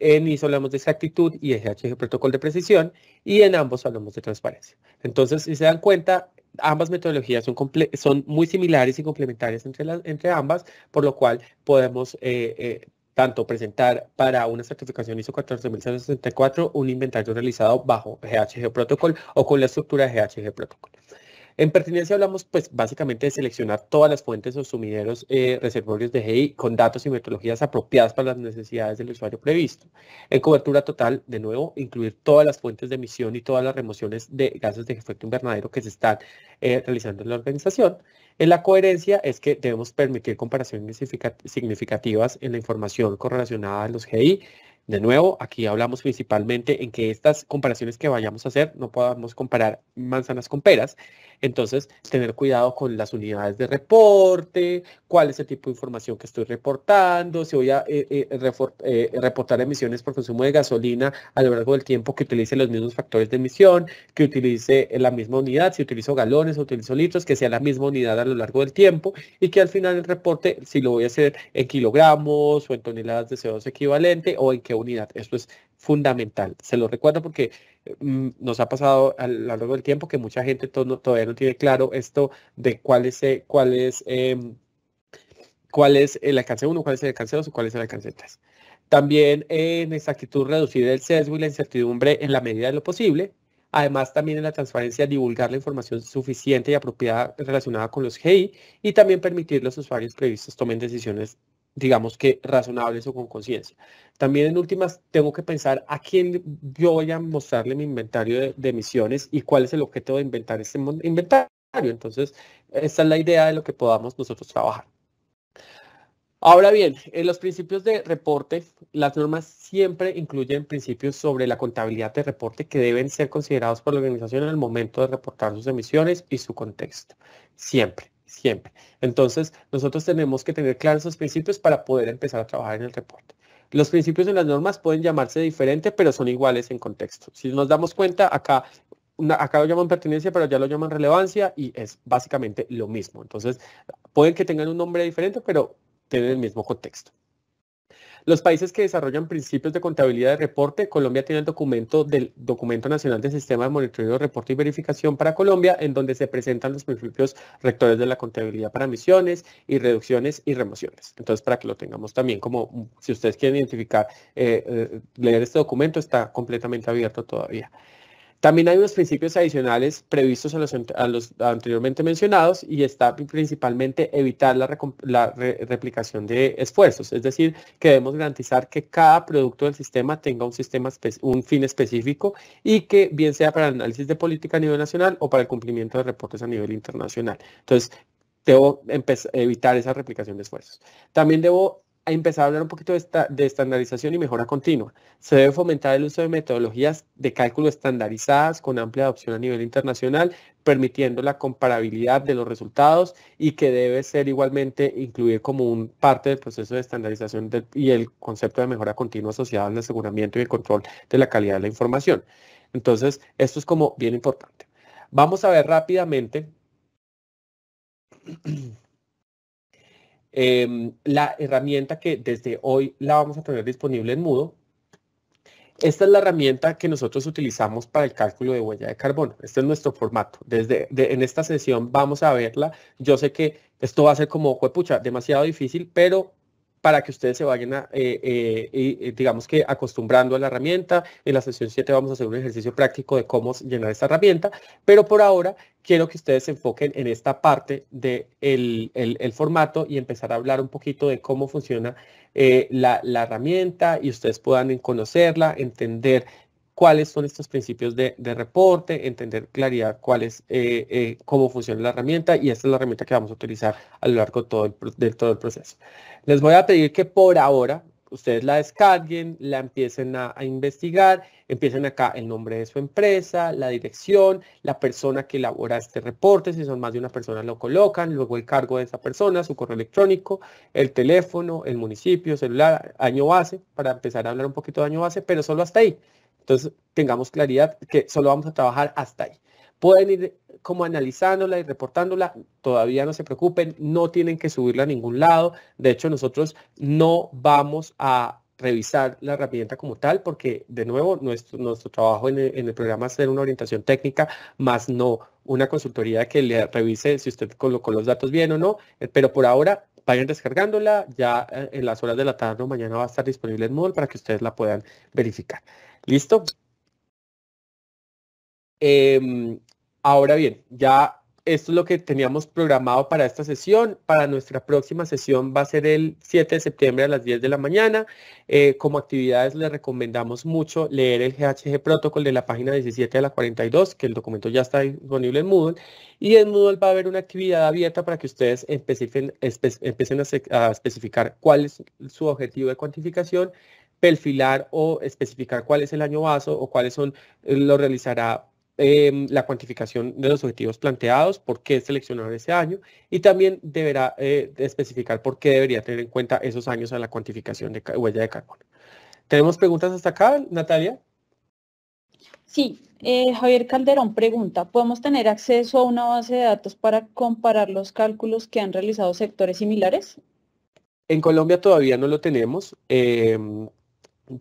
Speaker 1: En ISO hablamos de exactitud y en GHG Protocol de precisión. Y en ambos hablamos de transparencia. Entonces, si se dan cuenta, ambas metodologías son, son muy similares y complementarias entre, entre ambas, por lo cual podemos eh, eh, tanto presentar para una certificación ISO 14064 un inventario realizado bajo GHG Protocol o con la estructura GHG Protocol. En pertinencia hablamos pues básicamente de seleccionar todas las fuentes o sumideros eh, reservorios de GI con datos y metodologías apropiadas para las necesidades del usuario previsto. En cobertura total, de nuevo, incluir todas las fuentes de emisión y todas las remociones de gases de efecto invernadero que se están eh, realizando en la organización. En la coherencia es que debemos permitir comparaciones significativas en la información correlacionada a los GI de nuevo, aquí hablamos principalmente en que estas comparaciones que vayamos a hacer no podamos comparar manzanas con peras. Entonces, tener cuidado con las unidades de reporte, cuál es el tipo de información que estoy reportando, si voy a eh, eh, eh, reportar emisiones por consumo de gasolina a lo largo del tiempo que utilice los mismos factores de emisión, que utilice la misma unidad, si utilizo galones o utilizo litros, que sea la misma unidad a lo largo del tiempo y que al final el reporte, si lo voy a hacer en kilogramos o en toneladas de CO2 equivalente o en que unidad. Esto es fundamental. Se lo recuerdo porque eh, mm, nos ha pasado a lo largo del tiempo que mucha gente todavía no tiene claro esto de cuál es, eh, cuál es, em, cuál es el alcance 1, cuál es el alcance 2 y cuál es el alcance 3. También eh, en exactitud reducir el sesgo y la incertidumbre en la medida de lo posible. Además, también en la transparencia divulgar la información suficiente y apropiada relacionada con los GI y también permitir los usuarios previstos tomen decisiones digamos que razonables o con conciencia. También en últimas tengo que pensar a quién yo voy a mostrarle mi inventario de, emisiones y cuál es el objeto de inventar este inventario. Entonces, esa es la idea de lo que podamos nosotros trabajar. Ahora bien, en los principios de reporte, las normas siempre incluyen principios sobre la contabilidad de reporte que deben ser considerados por la organización en el momento de reportar sus emisiones y su contexto. Siempre siempre. Entonces, nosotros tenemos que tener claros esos principios para poder empezar a trabajar en el reporte. Los principios en las normas pueden llamarse diferente, pero son iguales en contexto. Si nos damos cuenta, acá, acá lo llaman pertenencia, pero ya lo llaman relevancia y es básicamente lo mismo. Entonces, pueden que tengan un nombre diferente, pero tienen el mismo contexto. Los países que desarrollan principios de contabilidad de reporte, Colombia tiene el documento del Documento Nacional de Sistema de Monitoreo, Reporte y Verificación para Colombia, en donde se presentan los principios rectores de la contabilidad para emisiones y reducciones y remociones. Entonces, para que lo tengamos también como, si ustedes quieren identificar, eh, eh, leer este documento, está completamente abierto todavía. También hay unos principios adicionales previstos a los anteriormente mencionados y está principalmente evitar la, replicación de esfuerzos, es decir, que debemos garantizar que cada producto del sistema tenga un, sistema un fin específico y que bien sea para el análisis de política a nivel nacional o para el cumplimiento de reportes a nivel internacional. Entonces, debo evitar esa replicación de esfuerzos. También debo empezar a hablar un poquito de, esta, de estandarización y mejora continua. Se debe fomentar el uso de metodologías de cálculo estandarizadas con amplia adopción a nivel internacional, permitiendo la comparabilidad de los resultados y que debe ser igualmente incluir como un parte del proceso de estandarización y el concepto de mejora continua asociado al aseguramiento y el control de la calidad de la información. Entonces, esto es como bien importante. Vamos a ver rápidamente *clears throat* Em, la herramienta que desde hoy la vamos a tener disponible en Mudo. Esta es la herramienta que nosotros utilizamos para el cálculo de huella de carbono. Este es nuestro formato. Desde en esta sesión vamos a verla. Yo sé que esto va a ser como, pucha, demasiado difícil, pero para que ustedes se vayan, eh, eh, eh, digamos que acostumbrando a la herramienta. En la sesión 7 vamos a hacer un ejercicio práctico de cómo llenar esta herramienta, pero por ahora quiero que ustedes se enfoquen en esta parte del de el, formato y empezar a hablar un poquito de cómo funciona la, la, herramienta y ustedes puedan conocerla, entender cuáles son estos principios de, reporte, entender claridad cuál es, eh, eh, cómo funciona la herramienta y esta es la herramienta que vamos a utilizar a lo largo de todo el proceso. Les voy a pedir que por ahora ustedes la descarguen, la empiecen a, investigar, empiecen acá el nombre de su empresa, la dirección, la persona que elabora este reporte, si son más de una persona lo colocan, luego el cargo de esa persona, su correo electrónico, el teléfono, el municipio, celular, año base, para empezar a hablar un poquito de año base, pero solo hasta ahí. Entonces, tengamos claridad que solo vamos a trabajar hasta ahí. Pueden ir como analizándola y reportándola, todavía no se preocupen, no tienen que subirla a ningún lado. De hecho, nosotros no vamos a revisar la herramienta como tal, porque de nuevo nuestro, nuestro trabajo en el, programa es hacer una orientación técnica, más no una consultoría que le revise si usted colocó los datos bien o no, pero por ahora vayan descargándola. Ya eh, en las horas de la tarde o mañana va a estar disponible en Moodle para que ustedes la puedan verificar. ¿Listo? Em, ahora bien, ya esto es lo que teníamos programado para esta sesión. Para nuestra próxima sesión va a ser el 7 de septiembre a las 10 de la mañana. Eh, como actividades le recomendamos mucho leer el GHG Protocol de la página 17 a la 42, que el documento ya está disponible en Moodle. Y en Moodle va a haber una actividad abierta para que ustedes empiecen a, especificar cuál es su objetivo de cuantificación perfilar o especificar cuál es el año vaso o cuáles son, eh, lo realizará Em, la cuantificación de los objetivos planteados, por qué seleccionar ese año y también deberá eh, especificar por qué debería tener en cuenta esos años a la cuantificación de huella de carbono. ¿Tenemos preguntas hasta acá, Natalia?
Speaker 3: Sí, eh, Javier Calderón pregunta, ¿podemos tener acceso a una base de datos para comparar los cálculos que han realizado sectores similares?
Speaker 1: En Colombia todavía no lo tenemos, em,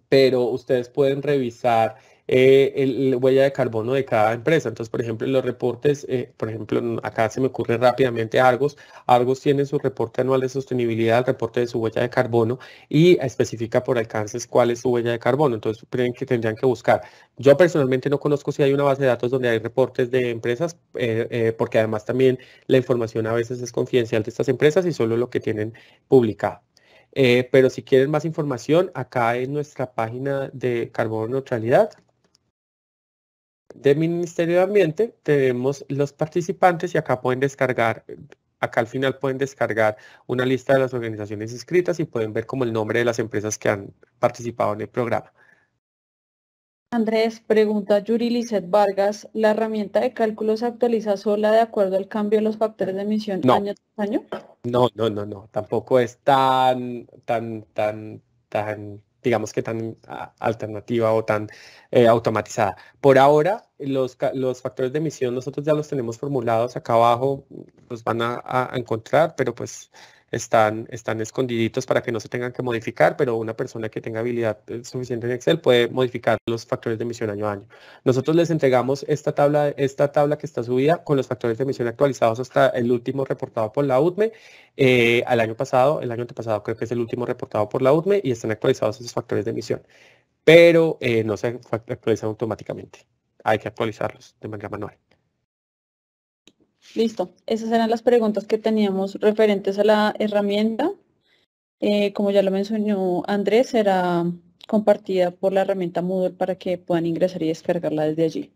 Speaker 1: pero ustedes pueden revisar eh, el, la huella de carbono de cada empresa. Entonces, por ejemplo, los reportes, eh, por ejemplo, acá se me ocurre rápidamente Argos. Argos tiene su reporte anual de sostenibilidad, el reporte de su huella de carbono y especifica por alcances cuál es su huella de carbono. Entonces, creen que tendrían que buscar. Yo personalmente no conozco si hay una base de datos donde hay reportes de empresas, eh, porque además también la información a veces es confidencial de estas empresas y solo lo que tienen publicado. pero si quieren más información, acá en nuestra página de Carbono Neutralidad de Ministerio de Ambiente tenemos los participantes y acá pueden descargar, acá al final pueden descargar una lista de las organizaciones inscritas y pueden ver como el nombre de las empresas que han participado en el programa.
Speaker 3: Andrés, pregunta Yuri Lizeth Vargas, ¿la herramienta de cálculo se actualiza sola de acuerdo al cambio de los factores de emisión año tras año?
Speaker 1: No, no, no, no, tampoco es tan, tan, tan, tan digamos que tan ah, alternativa o tan eh, automatizada. Por ahora, los, factores de emisión nosotros ya los tenemos formulados acá abajo, los van a encontrar, pero pues están, están escondiditos para que no se tengan que modificar, pero una persona que tenga habilidad eh, suficiente en Excel puede modificar los factores de emisión año a año. Nosotros les entregamos esta tabla, esta tabla que está subida con los factores de emisión actualizados hasta el último reportado por la UDME. Eh, al año pasado, el año pasado creo que es el último reportado por la UDME y están actualizados esos factores de emisión, pero eh, no se actualizan automáticamente. Hay que actualizarlos de manera manual.
Speaker 3: Listo. Esas eran las preguntas que teníamos referentes a la herramienta. Eh, como ya lo mencionó Andrés, será compartida por la herramienta Moodle para que puedan ingresar y descargarla desde allí.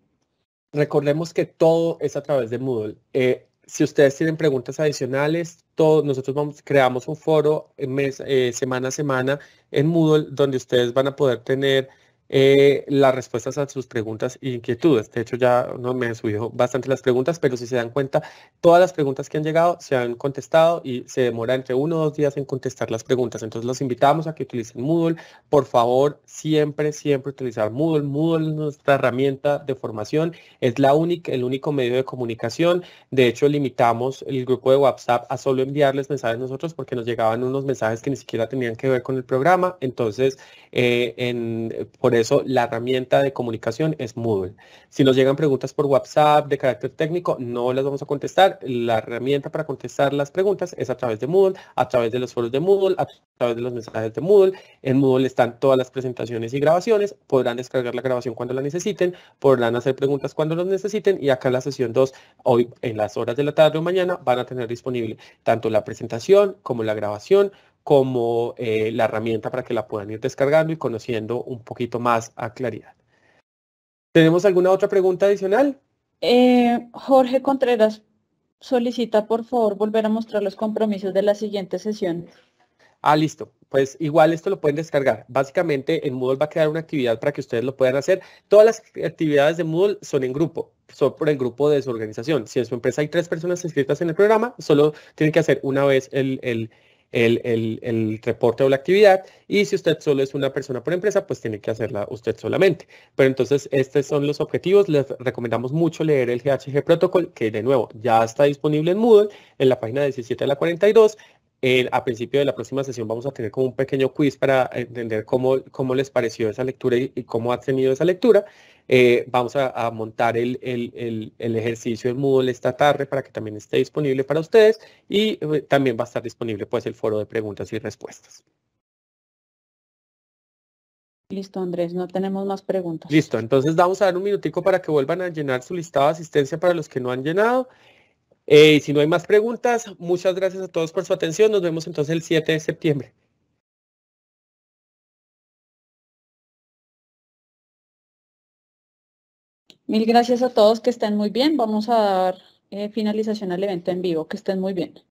Speaker 1: Recordemos que todo es a través de Moodle. Eh, si ustedes tienen preguntas adicionales, nosotros vamos, creamos un foro eh, semana a semana en Moodle donde ustedes van a poder tener eh, las respuestas a sus preguntas e inquietudes. De hecho, ya no me han subido bastante las preguntas, pero si se dan cuenta, todas las preguntas que han llegado se han contestado y se demora entre uno o dos días en contestar las preguntas. Entonces, los invitamos a que utilicen Moodle. Por favor, siempre, siempre utilizar Moodle. Moodle es nuestra herramienta de formación. Es la única, el único medio de comunicación. De hecho, limitamos el grupo de WhatsApp a solo enviarles mensajes nosotros porque nos llegaban unos mensajes que ni siquiera tenían que ver con el programa. Entonces, eh, en, por eso eso la herramienta de comunicación es Moodle. Si nos llegan preguntas por WhatsApp de carácter técnico, no las vamos a contestar. La herramienta para contestar las preguntas es a través de Moodle, a través de los foros de Moodle, a través de los mensajes de Moodle. En Moodle están todas las presentaciones y grabaciones. Podrán descargar la grabación cuando la necesiten, podrán hacer preguntas cuando las necesiten y acá en la sesión 2, hoy en las horas de la tarde o mañana, van a tener disponible tanto la presentación como la grabación como eh, la herramienta para que la puedan ir descargando y conociendo un poquito más a claridad. ¿Tenemos alguna otra pregunta adicional?
Speaker 3: Eh, Jorge Contreras solicita por favor volver a mostrar los compromisos de la siguiente sesión.
Speaker 1: Ah, listo. Pues igual esto lo pueden descargar. Básicamente en Moodle va a crear una actividad para que ustedes lo puedan hacer. Todas las actividades de Moodle son en grupo, son por el grupo de su organización. Si en su empresa hay tres personas inscritas en el programa, solo tienen que hacer una vez el el, reporte o la actividad y si usted solo es una persona por empresa, pues tiene que hacerla usted solamente. Pero entonces, estos son los objetivos. Les recomendamos mucho leer el GHG Protocol, que de nuevo ya está disponible en Moodle en la página 17 a la 42 a principio de la próxima sesión vamos a tener como un pequeño quiz para entender cómo, cómo les pareció esa lectura y, cómo ha tenido esa lectura. Eh, vamos a, montar el, el, ejercicio en Moodle esta tarde para que también esté disponible para ustedes y eh, también va a estar disponible pues el foro de preguntas y respuestas.
Speaker 3: Listo, Andrés, no tenemos más preguntas.
Speaker 1: Listo, entonces vamos a dar un minutico para que vuelvan a llenar su listado de asistencia para los que no han llenado eh, si no hay más preguntas, muchas gracias a todos por su atención. Nos vemos entonces el 7 de septiembre.
Speaker 2: Mil gracias a todos, que estén muy bien. Vamos a dar eh, finalización al evento en vivo, que estén muy bien.